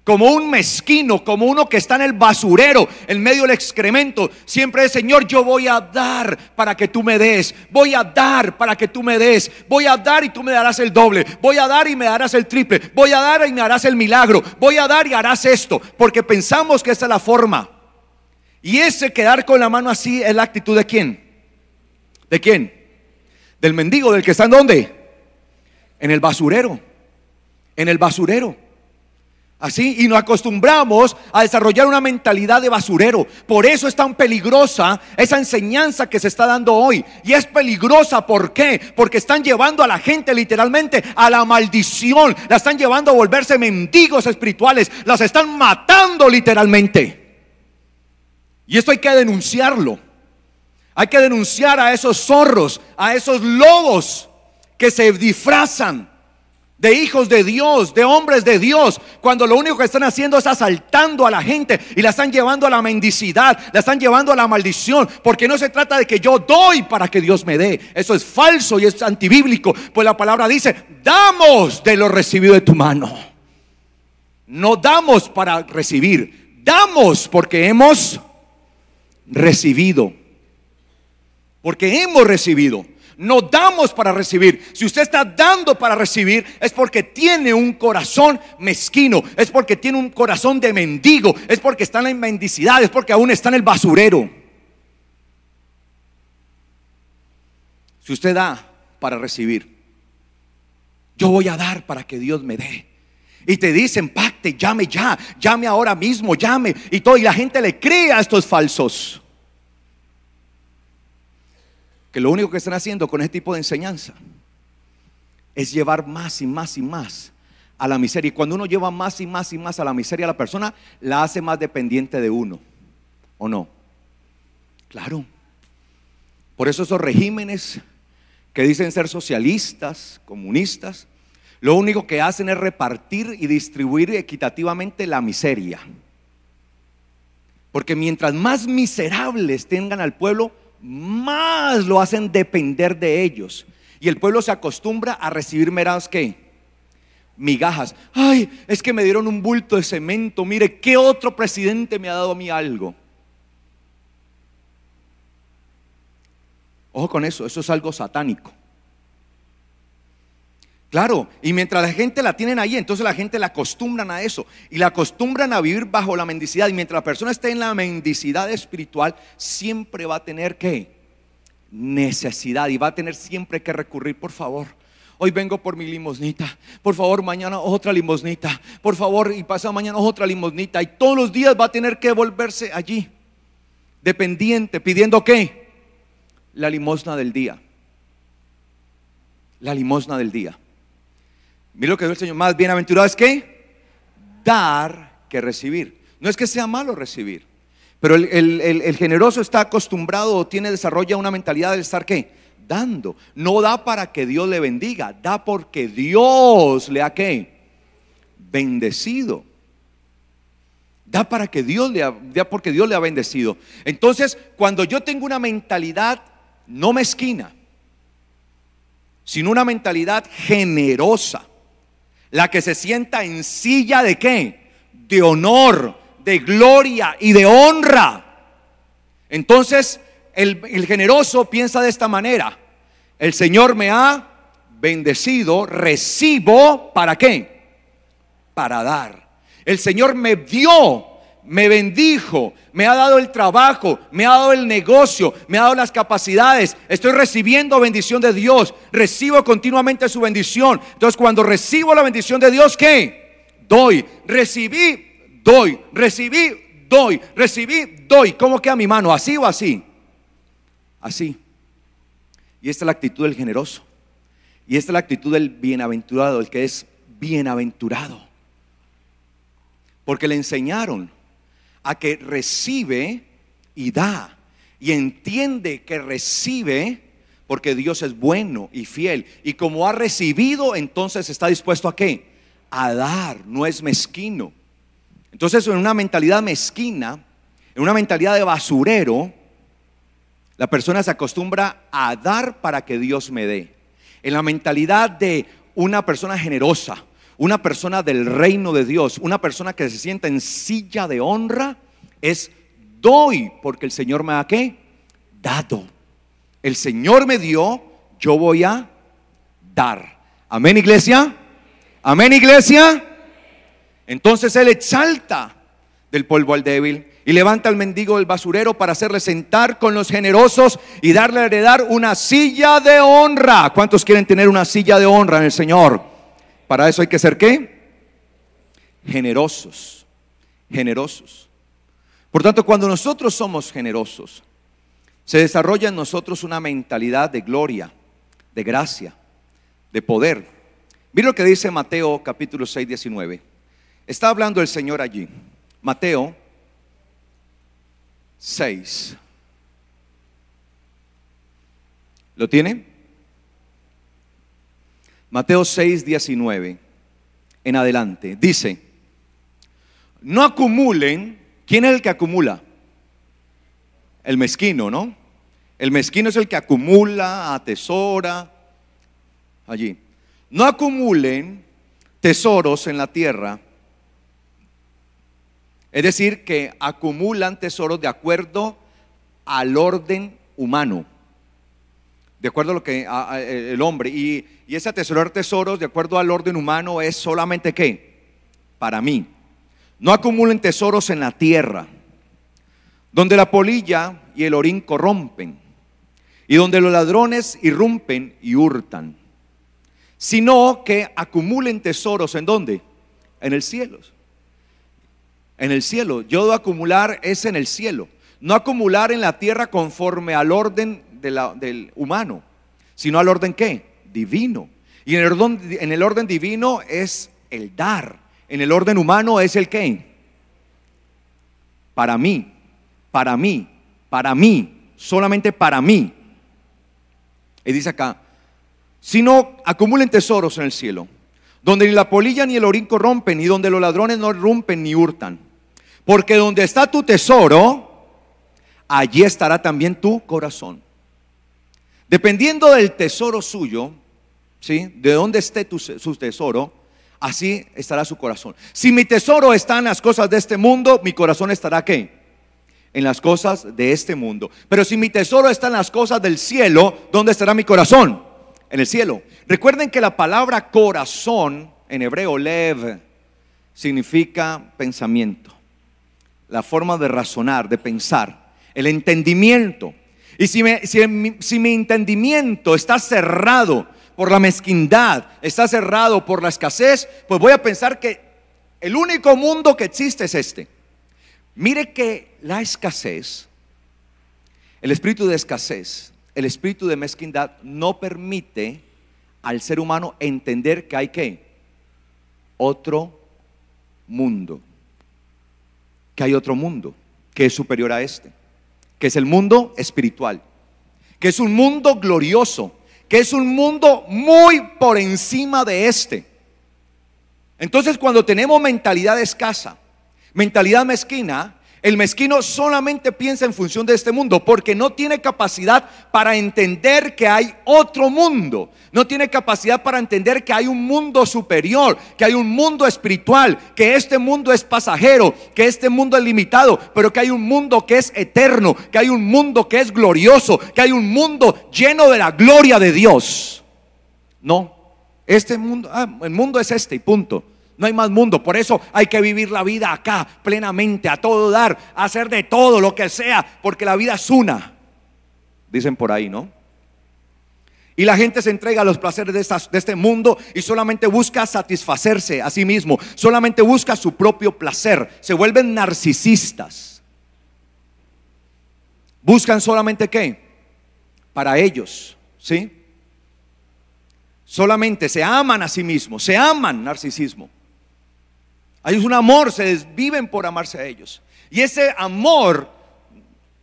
como un mezquino, como uno que está en el basurero, en medio del excremento. Siempre es, Señor, yo voy a dar para que tú me des, voy a dar para que tú me des, voy a dar y tú me darás el doble, voy a dar y me darás el triple, voy a dar y me harás el milagro, voy a dar y harás esto, porque pensamos que esa es la forma. Y ese quedar con la mano así es la actitud de quién? ¿De quién? Del mendigo, del que está en donde? En el basurero, en el basurero y nos acostumbramos a desarrollar una mentalidad de basurero. Por eso es tan peligrosa esa enseñanza que se está dando hoy. Y es peligrosa, ¿por qué? Porque están llevando a la gente literalmente a la maldición. La están llevando a volverse mendigos espirituales. Las están matando literalmente. Y esto hay que denunciarlo. Hay que denunciar a esos zorros, a esos lobos que se disfrazan de hijos de Dios, de hombres de Dios, cuando lo único que están haciendo es asaltando a la gente y la están llevando a la mendicidad, la están llevando a la maldición, porque no se trata de que yo doy para que Dios me dé. Eso es falso y es antibíblico, pues la palabra dice, damos de lo recibido de tu mano. No damos para recibir, damos porque hemos recibido. Porque hemos recibido. No damos para recibir. Si usted está dando para recibir, es porque tiene un corazón mezquino, es porque tiene un corazón de mendigo, es porque está en la mendicidad, es porque aún está en el basurero. Si usted da para recibir, yo voy a dar para que Dios me dé. Y te dicen, pacte, llame ya, llame ahora mismo, llame. Y todo, y la gente le cree a estos falsos que lo único que están haciendo con este tipo de enseñanza es llevar más y más y más a la miseria. Y cuando uno lleva más y más y más a la miseria, a la persona la hace más dependiente de uno, ¿o no? Claro. Por eso esos regímenes que dicen ser socialistas, comunistas, lo único que hacen es repartir y distribuir equitativamente la miseria. Porque mientras más miserables tengan al pueblo, más lo hacen depender de ellos. Y el pueblo se acostumbra a recibir meras que migajas. Ay, es que me dieron un bulto de cemento. Mire, ¿qué otro presidente me ha dado a mí algo? Ojo con eso, eso es algo satánico. Claro, y mientras la gente la tienen ahí, entonces la gente la acostumbran a eso y la acostumbran a vivir bajo la mendicidad. Y mientras la persona esté en la mendicidad espiritual, siempre va a tener que necesidad y va a tener siempre que recurrir, por favor. Hoy vengo por mi limosnita. Por favor, mañana otra limosnita. Por favor, y pasa mañana otra limosnita. Y todos los días va a tener que volverse allí, dependiente, pidiendo qué? La limosna del día. La limosna del día. Mira lo que dijo el Señor, más bienaventurado es que dar que recibir. No es que sea malo recibir, pero el, generoso está acostumbrado o tiene, desarrolla una mentalidad de estar que Dando. No da para que Dios le bendiga, da porque Dios le ha que Bendecido. Da para que Dios le da porque Dios le ha bendecido. Entonces, cuando yo tengo una mentalidad no mezquina, sino una mentalidad generosa, la que se sienta en silla de qué? De honor, de gloria y de honra. Entonces, el, el generoso piensa de esta manera. El Señor me ha bendecido, recibo, ¿para qué? Para dar. El Señor me dio me bendijo, me ha dado el trabajo, me ha dado el negocio, me ha dado las capacidades. Estoy recibiendo bendición de Dios, recibo continuamente su bendición. Entonces cuando recibo la bendición de Dios, ¿qué? Doy, recibí, doy, recibí, doy, recibí, doy. ¿Cómo queda mi mano? ¿Así o así? Así. Y esta es la actitud del generoso. Y esta es la actitud del bienaventurado, el que es bienaventurado. Porque le enseñaron a que recibe y da. Y entiende que recibe porque Dios es bueno y fiel. Y como ha recibido, entonces está dispuesto a qué? A dar, no es mezquino. Entonces, en una mentalidad mezquina, en una mentalidad de basurero, la persona se acostumbra a dar para que Dios me dé. En la mentalidad de una persona generosa, una persona del reino de Dios, una persona que se sienta en silla de honra, es doy porque el Señor me ha Dado. El Señor me dio, yo voy a dar. Amén, iglesia. Amén, iglesia. Entonces Él exalta del polvo al débil y levanta al mendigo del basurero para hacerle sentar con los generosos y darle a heredar una silla de honra. ¿Cuántos quieren tener una silla de honra en el Señor? Para eso hay que ser qué? Generosos, generosos. Por tanto, cuando nosotros somos generosos, se desarrolla en nosotros una mentalidad de gloria, de gracia, de poder. Mira lo que dice Mateo capítulo 6, 19. Está hablando el Señor allí. Mateo 6. ¿Lo tiene? Mateo 6, 19 en adelante. Dice, no acumulen. ¿Quién es el que acumula? El mezquino, ¿no? El mezquino es el que acumula, atesora. Allí. No acumulen tesoros en la tierra. Es decir, que acumulan tesoros de acuerdo al orden humano de acuerdo a lo que el hombre. Y, ese atesorar tesoros, de acuerdo al orden humano, es solamente qué? Para mí. No acumulen tesoros en la tierra, donde la polilla y el orín corrompen, y donde los ladrones irrumpen y hurtan, sino que acumulen tesoros en dónde? En el cielo. En el cielo. Yo debo acumular es en el cielo. No acumular en la tierra conforme al orden del humano, sino al orden qué? Divino. Y en el orden, en el orden divino es el dar. En el orden humano es el qué? Para mí, para mí, para mí, solamente para mí. Y dice acá, si no acumulen tesoros en el cielo, donde ni la polilla ni el orín rompen y donde los ladrones no rompen ni hurtan. Porque donde está tu tesoro, allí estará también tu corazón. Dependiendo del tesoro suyo, ¿sí? De dónde esté su tesoro, así estará su corazón. Si mi tesoro está en las cosas de este mundo, mi corazón estará qué? En las cosas de este mundo. Pero si mi tesoro está en las cosas del cielo, ¿dónde estará mi corazón? En el cielo. Recuerden que la palabra corazón en hebreo lev significa pensamiento, la forma de razonar, de pensar, el entendimiento. Y si, mi entendimiento está cerrado por la mezquindad, está cerrado por la escasez, pues voy a pensar que el único mundo que existe es este. Mire que la escasez, el espíritu de escasez, el espíritu de mezquindad no permite al ser humano entender que hay que otro mundo, que hay otro mundo que es superior a este que es el mundo espiritual, que es un mundo glorioso, que es un mundo muy por encima de este. Entonces cuando tenemos mentalidad escasa, mentalidad mezquina, el mezquino solamente piensa en función de este mundo porque no tiene capacidad para entender que hay otro mundo. No tiene capacidad para entender que hay un mundo superior, que hay un mundo espiritual, que este mundo es pasajero, que este mundo es limitado, pero que hay un mundo que es eterno, que hay un mundo que es glorioso, que hay un mundo lleno de la gloria de Dios. No, este mundo, ah, el mundo es este y punto. No hay más mundo. Por eso hay que vivir la vida acá plenamente, a todo dar, a hacer de todo lo que sea, porque la vida es una. Dicen por ahí, ¿no? Y la gente se entrega a los placeres de, estas, de, este mundo y solamente busca satisfacerse a sí mismo, solamente busca su propio placer, se vuelven narcisistas. Buscan solamente qué? Para ellos, ¿sí? Solamente se aman a sí mismos, se aman narcisismo. Hay un amor, se desviven por amarse a ellos. Y ese amor,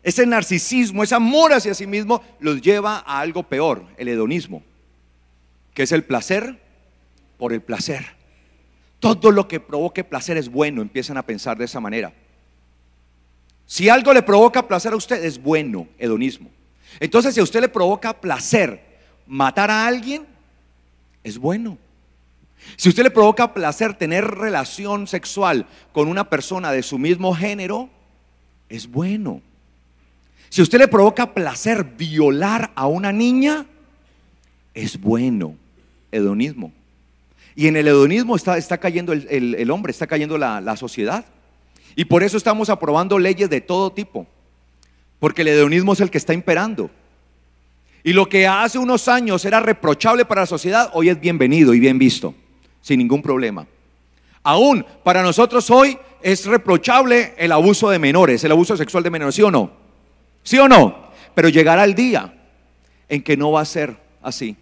ese narcisismo, ese amor hacia sí mismo, los lleva a algo peor, el hedonismo, que es el placer por el placer. Todo lo que provoque placer es bueno, empiezan a pensar de esa manera. Si algo le provoca placer a usted, es bueno, hedonismo. Entonces, si a usted le provoca placer matar a alguien, es bueno, si usted le provoca placer tener relación sexual con una persona de su mismo género, es bueno. Si usted le provoca placer violar a una niña, es bueno. Hedonismo. Y en el hedonismo está, está cayendo el, hombre, está cayendo la sociedad. Y por eso estamos aprobando leyes de todo tipo. Porque el hedonismo es el que está imperando. Y lo que hace unos años era reprochable para la sociedad, hoy es bienvenido y bien visto sin ningún problema. Aún para nosotros hoy es reprochable el abuso de menores, el abuso sexual de menores, ¿sí o no? ¿Sí o no? Pero llegará el día en que no va a ser así.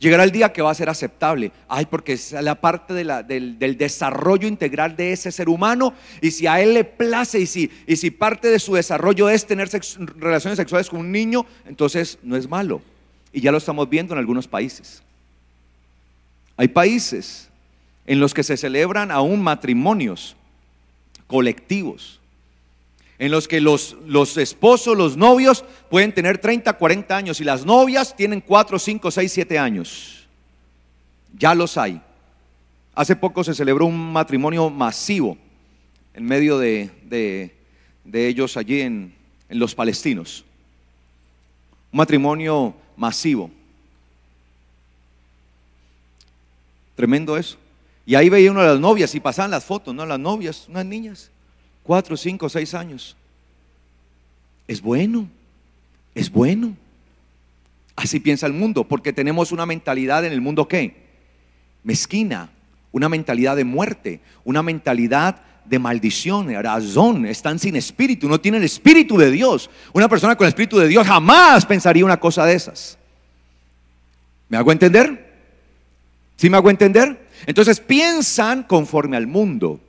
Llegará el día que va a ser aceptable. Ay, porque es la parte del, desarrollo integral de ese ser humano. Y si a él le place y si, parte de su desarrollo es tener relaciones sexuales con un niño, entonces no es malo. Y ya lo estamos viendo en algunos países. Hay países en los que se celebran aún matrimonios colectivos, en los que los, los esposos, los novios pueden tener 30, 40 años y las novias tienen 4, 5, 6, 7 años. Ya los hay. Hace poco se celebró un matrimonio masivo en medio de, ellos allí en, en los palestinos. Un matrimonio masivo. Tremendo eso. Y ahí veía una de las novias y pasaban las fotos, ¿no? Las novias, unas niñas, cuatro, cinco, seis años. Es bueno, es bueno. Así piensa el mundo, porque tenemos una mentalidad en el mundo que mezquina, una mentalidad de muerte, una mentalidad de maldición, de razón, están sin espíritu, no tienen el espíritu de Dios. Una persona con el espíritu de Dios jamás pensaría una cosa de esas. ¿Me hago entender? ¿Sí me hago entender? Entonces piensan conforme al mundo.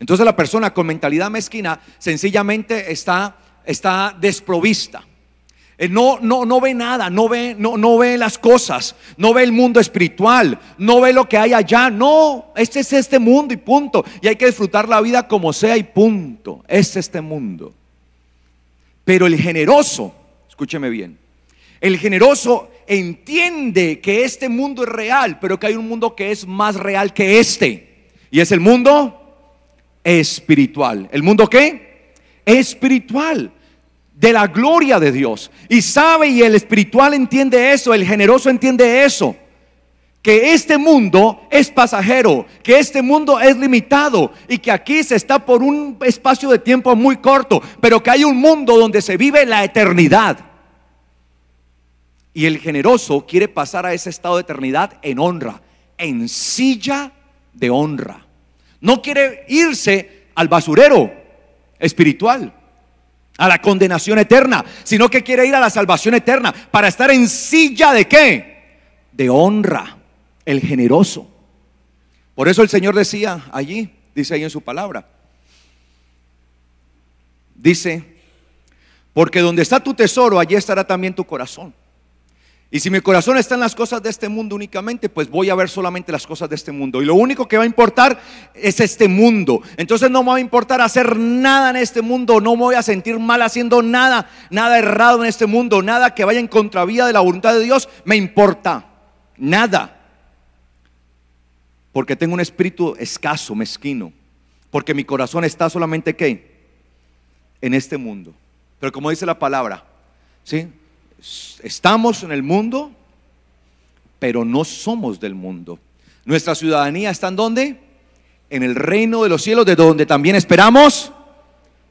Entonces la persona con mentalidad mezquina sencillamente está, está desprovista. Eh, no, no, no ve nada, no ve, no, no ve las cosas, no ve el mundo espiritual, no ve lo que hay allá. No, este es este mundo y punto. Y hay que disfrutar la vida como sea y punto. Es este mundo. Pero el generoso, escúcheme bien, el generoso entiende que este mundo es real, pero que hay un mundo que es más real que este. Y es el mundo espiritual. ¿El mundo qué? Espiritual de la gloria de Dios. Y sabe, y el espiritual entiende eso, el generoso entiende eso, que este mundo es pasajero, que este mundo es limitado y que aquí se está por un espacio de tiempo muy corto, pero que hay un mundo donde se vive la eternidad. Y el generoso quiere pasar a ese estado de eternidad en honra, en silla de honra. No quiere irse al basurero espiritual, a la condenación eterna, sino que quiere ir a la salvación eterna para estar en silla de qué? De honra, el generoso. Por eso el Señor decía allí, dice ahí en su palabra, dice, porque donde está tu tesoro, allí estará también tu corazón. Y si mi corazón está en las cosas de este mundo únicamente, pues voy a ver solamente las cosas de este mundo. Y lo único que va a importar es este mundo. Entonces no me va a importar hacer nada en este mundo. No me voy a sentir mal haciendo nada, nada errado en este mundo. Nada que vaya en contravía de la voluntad de Dios me importa. Nada. Porque tengo un espíritu escaso, mezquino. Porque mi corazón está solamente qué? En este mundo. Pero como dice la palabra, ¿sí? estamos en el mundo, pero no somos del mundo. Nuestra ciudadanía está en donde, En el reino de los cielos, de donde también esperamos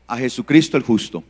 a Jesucristo el justo.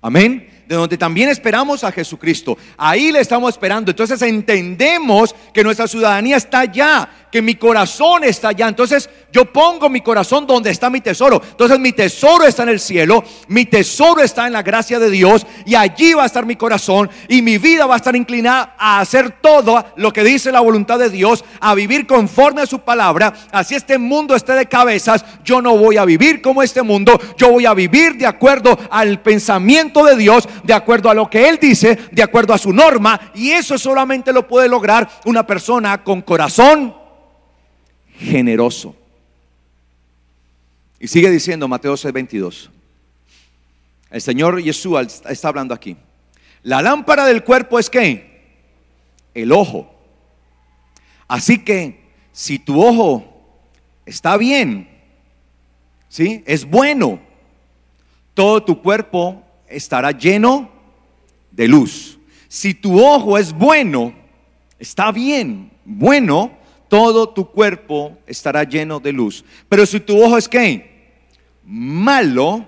Amén de donde también esperamos a Jesucristo. Ahí le estamos esperando. Entonces entendemos que nuestra ciudadanía está allá, que mi corazón está allá. Entonces yo pongo mi corazón donde está mi tesoro. Entonces mi tesoro está en el cielo, mi tesoro está en la gracia de Dios y allí va a estar mi corazón y mi vida va a estar inclinada a hacer todo lo que dice la voluntad de Dios, a vivir conforme a su palabra. Así este mundo esté de cabezas, yo no voy a vivir como este mundo, yo voy a vivir de acuerdo al pensamiento de Dios, de acuerdo a lo que Él dice, de acuerdo a su norma. Y eso solamente lo puede lograr una persona con corazón generoso. Y sigue diciendo Mateo 6:22. El Señor Jesús está hablando aquí. La lámpara del cuerpo es que el ojo. Así que si tu ojo está bien, ¿sí? Es bueno. Todo tu cuerpo estará lleno de luz. Si tu ojo es bueno, está bien, bueno, todo tu cuerpo estará lleno de luz. Pero si tu ojo es qué? Malo,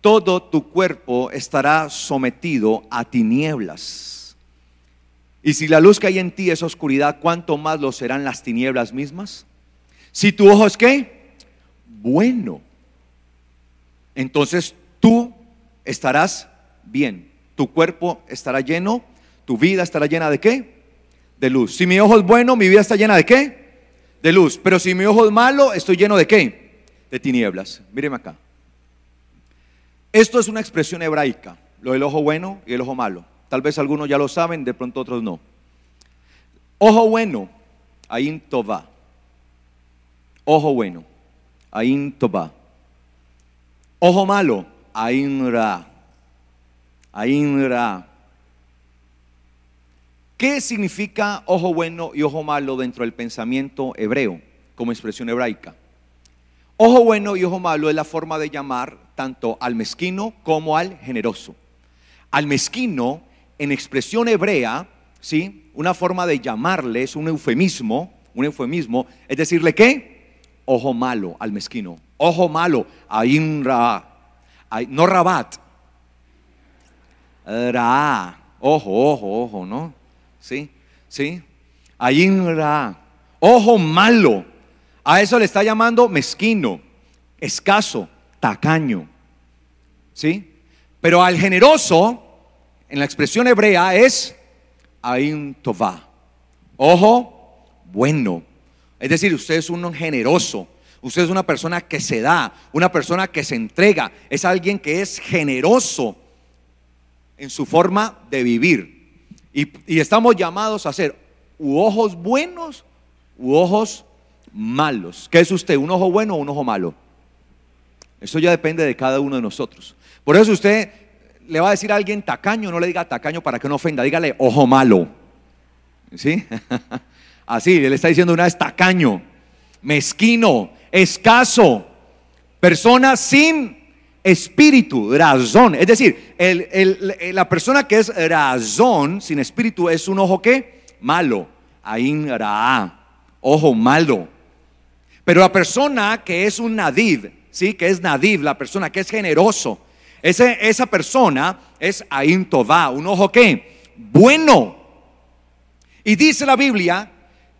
todo tu cuerpo estará sometido a tinieblas. Y si la luz que hay en ti es oscuridad, ¿cuánto más lo serán las tinieblas mismas? Si tu ojo es qué? Bueno. Entonces tú estarás bien. Tu cuerpo estará lleno, tu vida estará llena de qué? De luz. Si mi ojo es bueno, mi vida está llena de qué? De luz. Pero si mi ojo es malo, estoy lleno de qué? De tinieblas. Míreme acá. Esto es una expresión hebraica, lo del ojo bueno y el ojo malo. Tal vez algunos ya lo saben, de pronto otros no. Ojo bueno, Ain tova. Ojo bueno, Ain tova. Ojo malo, Ainra. Ainra. ¿Qué significa ojo bueno y ojo malo dentro del pensamiento hebreo como expresión hebraica? Ojo bueno y ojo malo es la forma de llamar tanto al mezquino como al generoso. Al mezquino, en expresión hebrea, ¿sí? una forma de llamarle es un eufemismo, un eufemismo, es decirle que ojo malo al mezquino, ojo malo AINRA no Rabat. Ra. Ojo, ojo, ojo, ¿no? ¿Sí? ¿Sí? Ayin Ra. Ojo malo. A eso le está llamando mezquino, escaso, tacaño. ¿Sí? Pero al generoso, en la expresión hebrea, es Ain tova Ojo, bueno. Es decir, usted es un generoso, Usted es una persona que se da, una persona que se entrega, es alguien que es generoso en su forma de vivir. Y, estamos llamados a ser u ojos buenos u ojos malos. ¿Qué es usted? ¿Un ojo bueno o un ojo malo? Eso ya depende de cada uno de nosotros. Por eso usted le va a decir a alguien tacaño, no le diga tacaño para que no ofenda, dígale ojo malo. ¿Sí? Así, él está diciendo una vez tacaño, mezquino, escaso, persona sin espíritu, razón. Es decir, la persona que es razón, sin espíritu, es un ojo que malo, ain ra, ojo malo. Pero la persona que es un nadiv, ¿sí? que es nadiv, la persona que es generoso, esa persona es ain tova, un ojo que bueno. Y dice la Biblia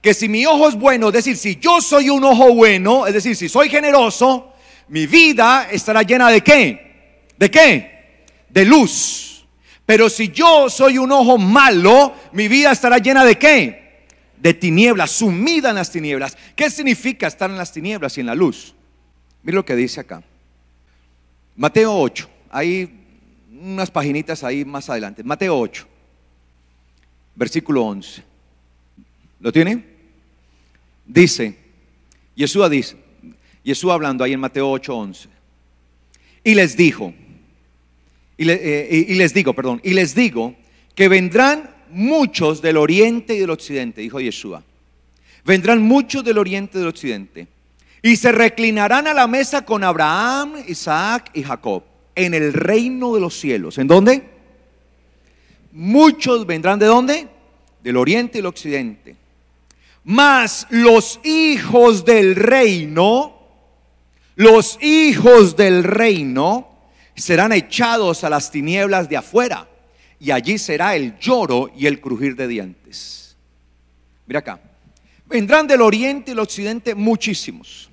que si mi ojo es bueno, es decir, si yo soy un ojo bueno, es decir, si soy generoso, mi vida estará llena de qué? ¿De qué? De luz. Pero si yo soy un ojo malo, mi vida estará llena de qué? De tinieblas, sumida en las tinieblas. ¿Qué significa estar en las tinieblas y en la luz? Mira lo que dice acá. Mateo 8. Hay unas paginitas ahí más adelante. Mateo 8, versículo 11. ¿Lo tiene? Dice, Jesús dice, Jesús hablando ahí en Mateo 8:11, y les dijo, eh, y, y, les digo, perdón, y les digo que vendrán muchos del oriente y del occidente, dijo Yeshua. Vendrán muchos del oriente y del occidente. Y se reclinarán a la mesa con Abraham, Isaac y Jacob en el reino de los cielos. ¿En dónde? Muchos vendrán de dónde? Del oriente y del occidente. Mas los hijos del reino, los hijos del reino serán echados a las tinieblas de afuera y allí será el lloro y el crujir de dientes. Mira acá. Vendrán del oriente y el occidente muchísimos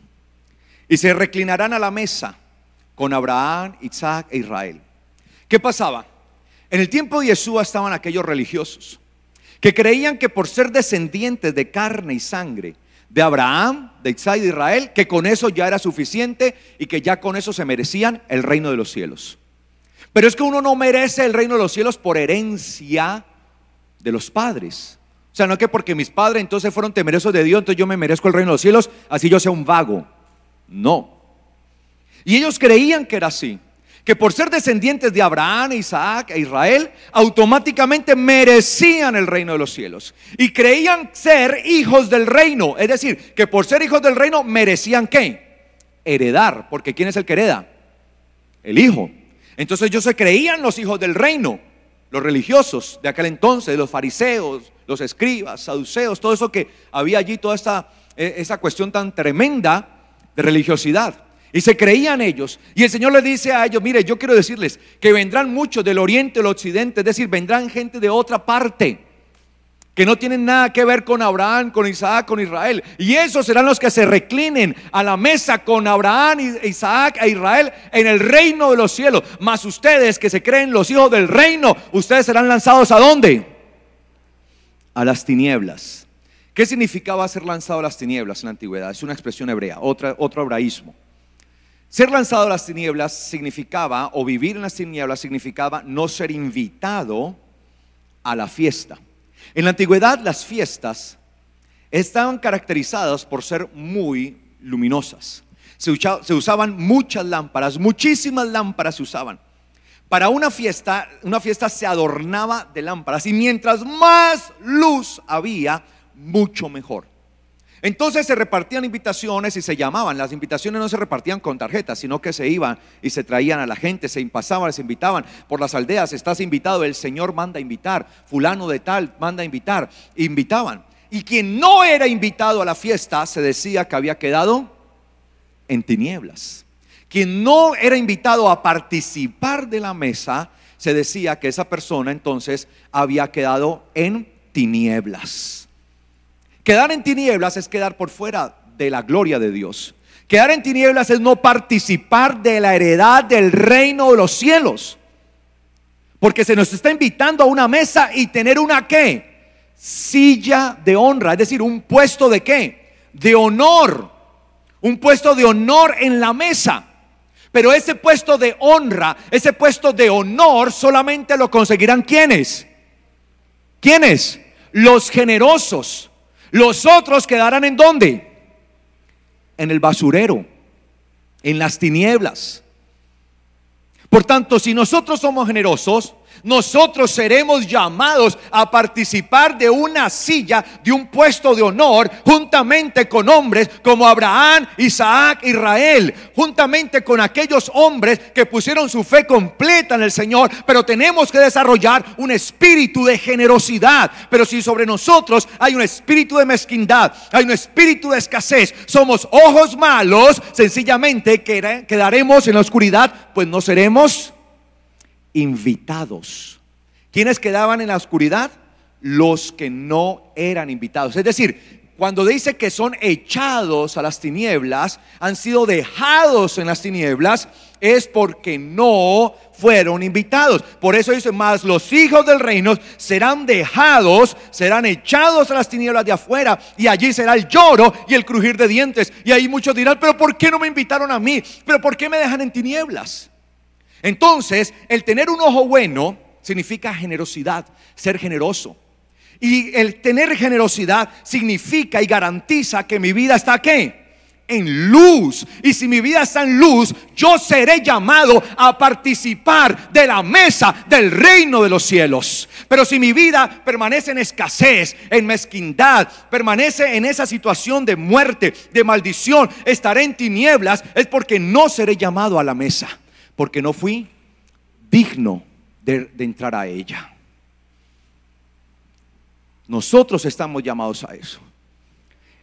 y se reclinarán a la mesa con Abraham, Isaac e Israel. ¿Qué pasaba? En el tiempo de Yeshua estaban aquellos religiosos que creían que por ser descendientes de carne y sangre de Abraham, de Isaac y de Israel, que con eso ya era suficiente y que ya con eso se merecían el reino de los cielos. Pero es que uno no merece el reino de los cielos por herencia de los padres. O sea, no es que porque mis padres entonces fueron temerosos de Dios, entonces yo me merezco el reino de los cielos, así yo sea un vago. No. Y ellos creían que era así que por ser descendientes de Abraham, Isaac e Israel, automáticamente merecían el reino de los cielos. Y creían ser hijos del reino. Es decir, que por ser hijos del reino merecían qué? Heredar. Porque ¿quién es el que hereda? El hijo. Entonces ellos se creían los hijos del reino. Los religiosos de aquel entonces, los fariseos, los escribas, saduceos, todo eso que había allí, toda esta, eh, esa cuestión tan tremenda de religiosidad. Y se creían ellos. Y el Señor le dice a ellos, mire, yo quiero decirles que vendrán muchos del oriente, del occidente, es decir, vendrán gente de otra parte, que no tienen nada que ver con Abraham, con Isaac, con Israel. Y esos serán los que se reclinen a la mesa con Abraham, Isaac e Israel en el reino de los cielos. Mas ustedes que se creen los hijos del reino, ustedes serán lanzados a dónde? A las tinieblas. ¿Qué significaba ser lanzado a las tinieblas en la antigüedad? Es una expresión hebrea, otro hebraísmo. Ser lanzado a las tinieblas significaba, o vivir en las tinieblas significaba no ser invitado a la fiesta. En la antigüedad las fiestas estaban caracterizadas por ser muy luminosas. Se, usaban muchas lámparas, muchísimas lámparas se usaban. Para una fiesta, una fiesta se adornaba de lámparas y mientras más luz había, mucho mejor. Entonces se repartían invitaciones y se llamaban. Las invitaciones no se repartían con tarjetas, sino que se iban y se traían a la gente, se impasaban, se invitaban por las aldeas. Estás invitado, el Señor manda invitar, fulano de tal manda invitar. Invitaban. Y quien no era invitado a la fiesta se decía que había quedado en tinieblas. Quien no era invitado a participar de la mesa se decía que esa persona entonces había quedado en tinieblas. Quedar en tinieblas es quedar por fuera de la gloria de Dios. Quedar en tinieblas es no participar de la heredad del reino de los cielos. Porque se nos está invitando a una mesa y tener una qué? Silla de honra, es decir, un puesto de qué? De honor. Un puesto de honor en la mesa. Pero ese puesto de honra, ese puesto de honor solamente lo conseguirán quienes. ¿Quiénes? Los generosos los otros quedarán en dónde? En el basurero, en las tinieblas. Por tanto, si nosotros somos generosos, nosotros seremos llamados a participar de una silla, de un puesto de honor, juntamente con hombres como Abraham, Isaac, Israel, juntamente con aquellos hombres que pusieron su fe completa en el Señor, pero tenemos que desarrollar un espíritu de generosidad. Pero si sobre nosotros hay un espíritu de mezquindad, hay un espíritu de escasez, somos ojos malos, sencillamente quedaremos en la oscuridad, pues no seremos invitados. quienes quedaban en la oscuridad? Los que no eran invitados. Es decir, cuando dice que son echados a las tinieblas, han sido dejados en las tinieblas, es porque no fueron invitados. Por eso dice, más los hijos del reino serán dejados, serán echados a las tinieblas de afuera, y allí será el lloro y el crujir de dientes. Y ahí muchos dirán, pero ¿por qué no me invitaron a mí? ¿Pero por qué me dejan en tinieblas? Entonces, el tener un ojo bueno significa generosidad, ser generoso. Y el tener generosidad significa y garantiza que mi vida está qué? En luz. Y si mi vida está en luz, yo seré llamado a participar de la mesa del reino de los cielos. Pero si mi vida permanece en escasez, en mezquindad, permanece en esa situación de muerte, de maldición, estaré en tinieblas, es porque no seré llamado a la mesa porque no fui digno de, de entrar a ella. Nosotros estamos llamados a eso.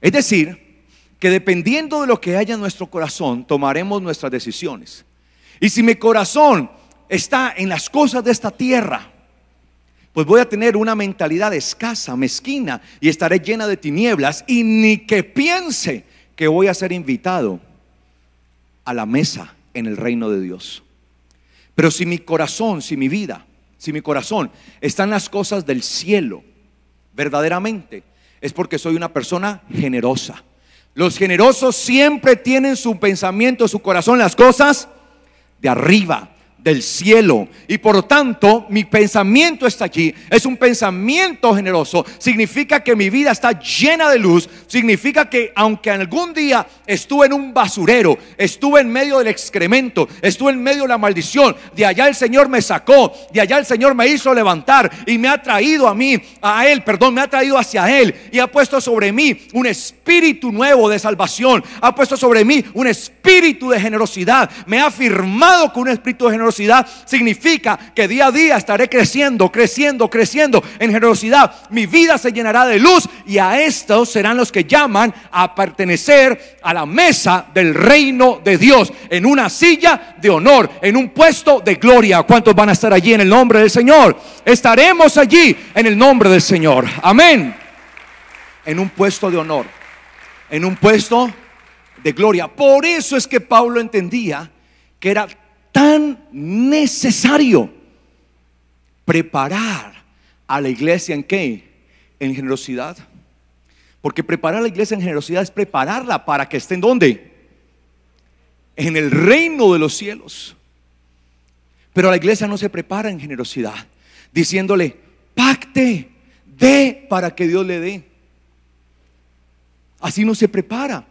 Es decir, que dependiendo de lo que haya en nuestro corazón, tomaremos nuestras decisiones. Y si mi corazón está en las cosas de esta tierra, pues voy a tener una mentalidad escasa, mezquina, y estaré llena de tinieblas, y ni que piense que voy a ser invitado a la mesa en el reino de Dios. Pero si mi corazón, si mi vida, si mi corazón están las cosas del cielo, verdaderamente, es porque soy una persona generosa. Los generosos siempre tienen su pensamiento, su corazón, las cosas de arriba del cielo. Y por tanto, mi pensamiento está aquí Es un pensamiento generoso. Significa que mi vida está llena de luz. Significa que aunque algún día estuve en un basurero, estuve en medio del excremento, estuve en medio de la maldición, de allá el Señor me sacó, de allá el Señor me hizo levantar y me ha traído a mí, a Él, perdón, me ha traído hacia Él y ha puesto sobre mí un espíritu nuevo de salvación. Ha puesto sobre mí un espíritu de generosidad. Me ha firmado con un espíritu de generosidad significa que día a día estaré creciendo, creciendo, creciendo en generosidad. Mi vida se llenará de luz y a estos serán los que llaman a pertenecer a la mesa del reino de Dios, en una silla de honor, en un puesto de gloria. ¿Cuántos van a estar allí en el nombre del Señor? Estaremos allí en el nombre del Señor. Amén. En un puesto de honor, en un puesto de gloria. Por eso es que Pablo entendía que era tan necesario preparar a la iglesia en qué? En generosidad. Porque preparar a la iglesia en generosidad es prepararla para que esté en donde? En el reino de los cielos. Pero la iglesia no se prepara en generosidad, diciéndole, pacte, dé para que Dios le dé. Así no se prepara.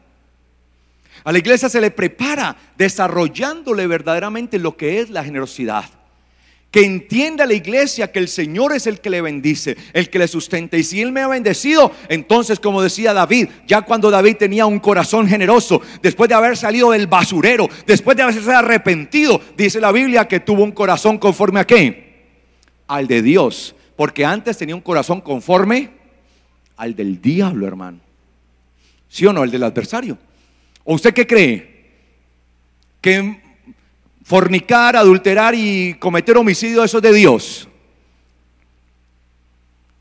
A la iglesia se le prepara desarrollándole verdaderamente lo que es la generosidad. Que entienda la iglesia que el Señor es el que le bendice, el que le sustenta. Y si Él me ha bendecido, entonces como decía David, ya cuando David tenía un corazón generoso, después de haber salido del basurero, después de haberse arrepentido, dice la Biblia que tuvo un corazón conforme a qué? Al de Dios. Porque antes tenía un corazón conforme al del diablo, hermano. ¿Sí o no? al del adversario. ¿O usted qué cree? ¿Que fornicar, adulterar y cometer homicidio, eso es de Dios?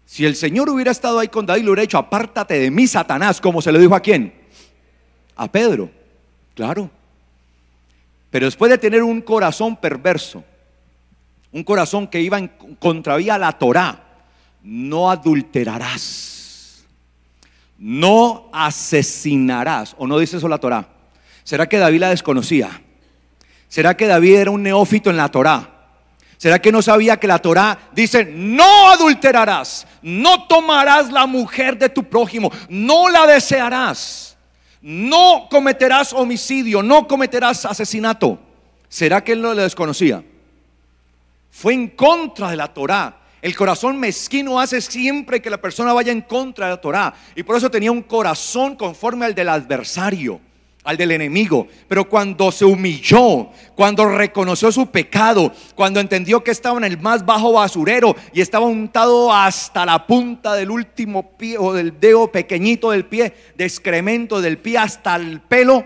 Si el Señor hubiera estado ahí con David, le hubiera dicho, apártate de mí, Satanás, como se le dijo a quién? A Pedro, claro. Pero después de tener un corazón perverso, un corazón que iba en contravía a la Torá, no adulterarás no asesinarás. ¿O no dice eso la Torá? ¿Será que David la desconocía? ¿Será que David era un neófito en la Torá? ¿Será que no sabía que la Torá dice, no adulterarás, no tomarás la mujer de tu prójimo, no la desearás, no cometerás homicidio, no cometerás asesinato? ¿Será que él no la desconocía? Fue en contra de la Torá el corazón mezquino hace siempre que la persona vaya en contra de la Torah. Y por eso tenía un corazón conforme al del adversario, al del enemigo. Pero cuando se humilló, cuando reconoció su pecado, cuando entendió que estaba en el más bajo basurero y estaba untado hasta la punta del último pie o del dedo pequeñito del pie, de excremento del pie hasta el pelo,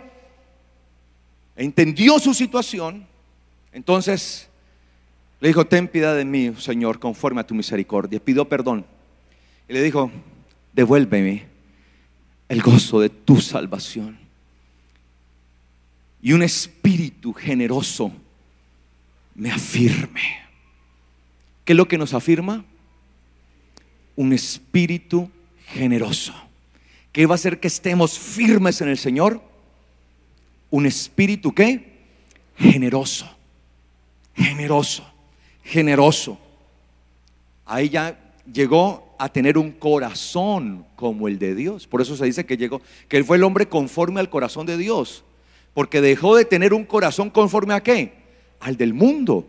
entendió su situación, entonces le dijo, ten piedad de mí, Señor, conforme a tu misericordia. Pidió perdón. Y le dijo, devuélveme el gozo de tu salvación. Y un espíritu generoso me afirme. ¿Qué es lo que nos afirma? Un espíritu generoso. ¿Qué va a hacer que estemos firmes en el Señor? Un espíritu ¿qué? generoso. Generoso generoso. Ahí ya llegó a tener un corazón como el de Dios. Por eso se dice que llegó, que él fue el hombre conforme al corazón de Dios. Porque dejó de tener un corazón conforme a qué? Al del mundo.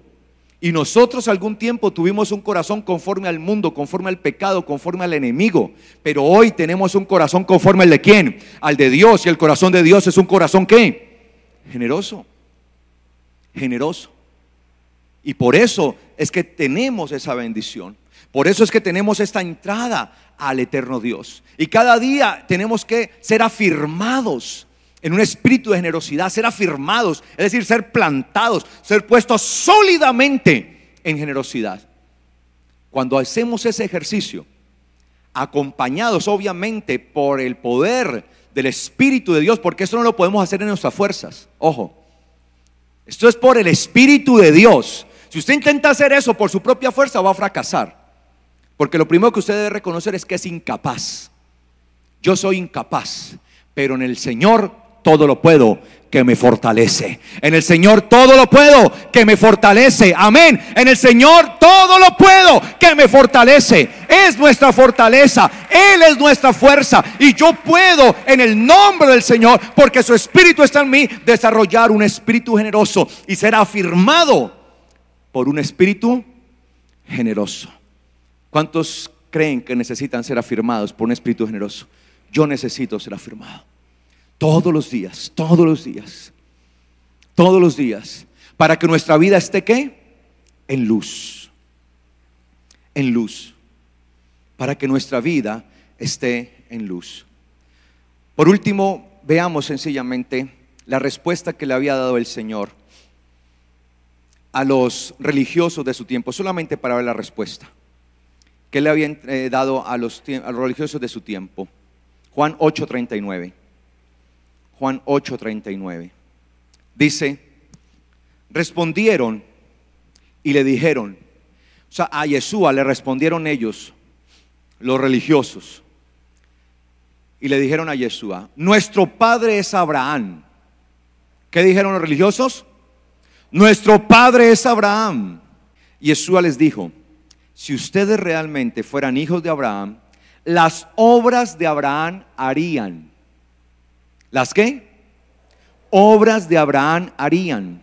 Y nosotros algún tiempo tuvimos un corazón conforme al mundo, conforme al pecado, conforme al enemigo. Pero hoy tenemos un corazón conforme al de quién? Al de Dios. Y el corazón de Dios es un corazón qué? Generoso. Generoso. Y por eso es que tenemos esa bendición. Por eso es que tenemos esta entrada al eterno Dios. Y cada día tenemos que ser afirmados en un espíritu de generosidad, ser afirmados, es decir, ser plantados, ser puestos sólidamente en generosidad. Cuando hacemos ese ejercicio, acompañados obviamente por el poder del Espíritu de Dios, porque eso no lo podemos hacer en nuestras fuerzas, ojo, esto es por el Espíritu de Dios si usted intenta hacer eso por su propia fuerza, va a fracasar. Porque lo primero que usted debe reconocer es que es incapaz. Yo soy incapaz, pero en el Señor todo lo puedo que me fortalece. En el Señor todo lo puedo que me fortalece. Amén. En el Señor todo lo puedo que me fortalece. Es nuestra fortaleza. Él es nuestra fuerza. Y yo puedo en el nombre del Señor, porque su espíritu está en mí, desarrollar un espíritu generoso y ser afirmado por un espíritu generoso. ¿Cuántos creen que necesitan ser afirmados por un espíritu generoso? Yo necesito ser afirmado. Todos los días, todos los días, todos los días, para que nuestra vida esté qué? En luz. En luz. Para que nuestra vida esté en luz. Por último, veamos sencillamente la respuesta que le había dado el Señor a los religiosos de su tiempo solamente para ver la respuesta. ¿Qué le habían eh, dado a los, a los religiosos de su tiempo? Juan 8:39. Juan 8:39. Dice, respondieron y le dijeron, o sea, a Yeshua le respondieron ellos, los religiosos, y le dijeron a Yeshua, nuestro padre es Abraham. ¿Qué dijeron los religiosos? nuestro padre es Abraham. Yeshua les dijo, si ustedes realmente fueran hijos de Abraham, las obras de Abraham harían. ¿Las qué? Obras de Abraham harían.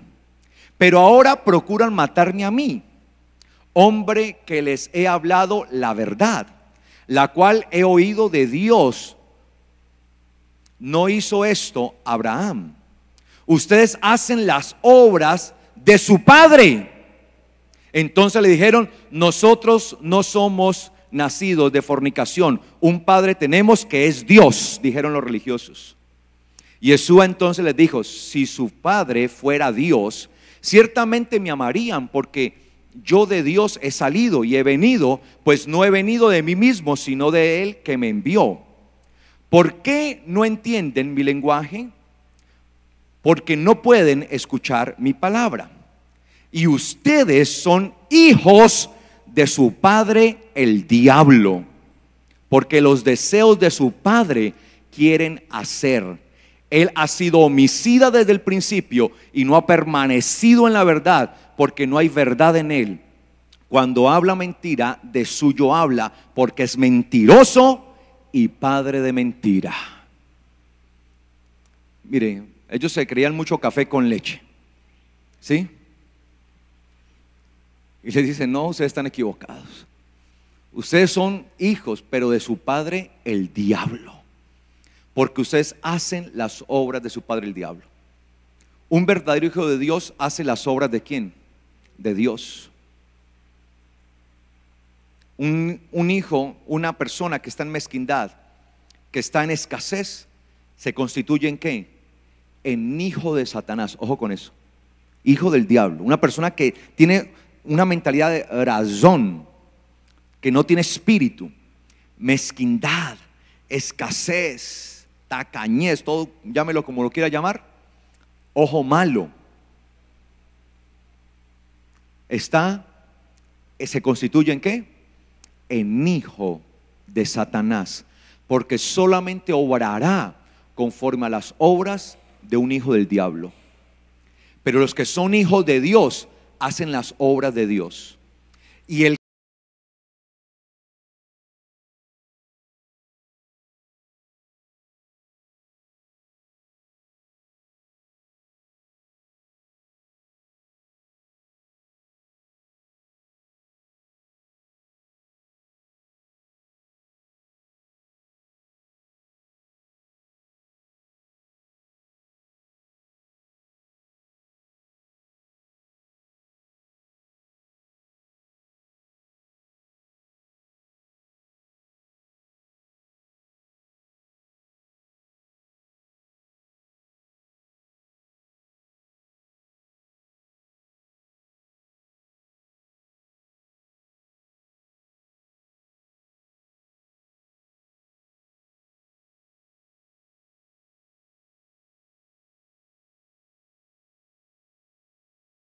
Pero ahora procuran matarme a mí, hombre que les he hablado la verdad, la cual he oído de Dios. No hizo esto Abraham ustedes hacen las obras de su padre. Entonces le dijeron, nosotros no somos nacidos de fornicación, un padre tenemos que es Dios, dijeron los religiosos. Jesús entonces les dijo, si su padre fuera Dios, ciertamente me amarían porque yo de Dios he salido y he venido, pues no he venido de mí mismo, sino de Él que me envió. ¿Por qué no entienden mi lenguaje? porque no pueden escuchar mi palabra. Y ustedes son hijos de su padre el diablo, porque los deseos de su padre quieren hacer. Él ha sido homicida desde el principio y no ha permanecido en la verdad, porque no hay verdad en él. Cuando habla mentira, de suyo habla, porque es mentiroso y padre de mentira. Mire, ellos se creían mucho café con leche. ¿Sí? Y les dicen, no, ustedes están equivocados. Ustedes son hijos, pero de su padre el diablo. Porque ustedes hacen las obras de su padre el diablo. Un verdadero hijo de Dios hace las obras de quién? De Dios. Un, un hijo, una persona que está en mezquindad, que está en escasez, se constituye en qué? en hijo de Satanás. Ojo con eso. Hijo del diablo. Una persona que tiene una mentalidad de razón, que no tiene espíritu. Mezquindad, escasez, tacañez, todo, llámelo como lo quiera llamar. Ojo malo. Está, eh, se constituye en qué? En hijo de Satanás. Porque solamente obrará conforme a las obras de un hijo del diablo. Pero los que son hijos de Dios hacen las obras de Dios. Y el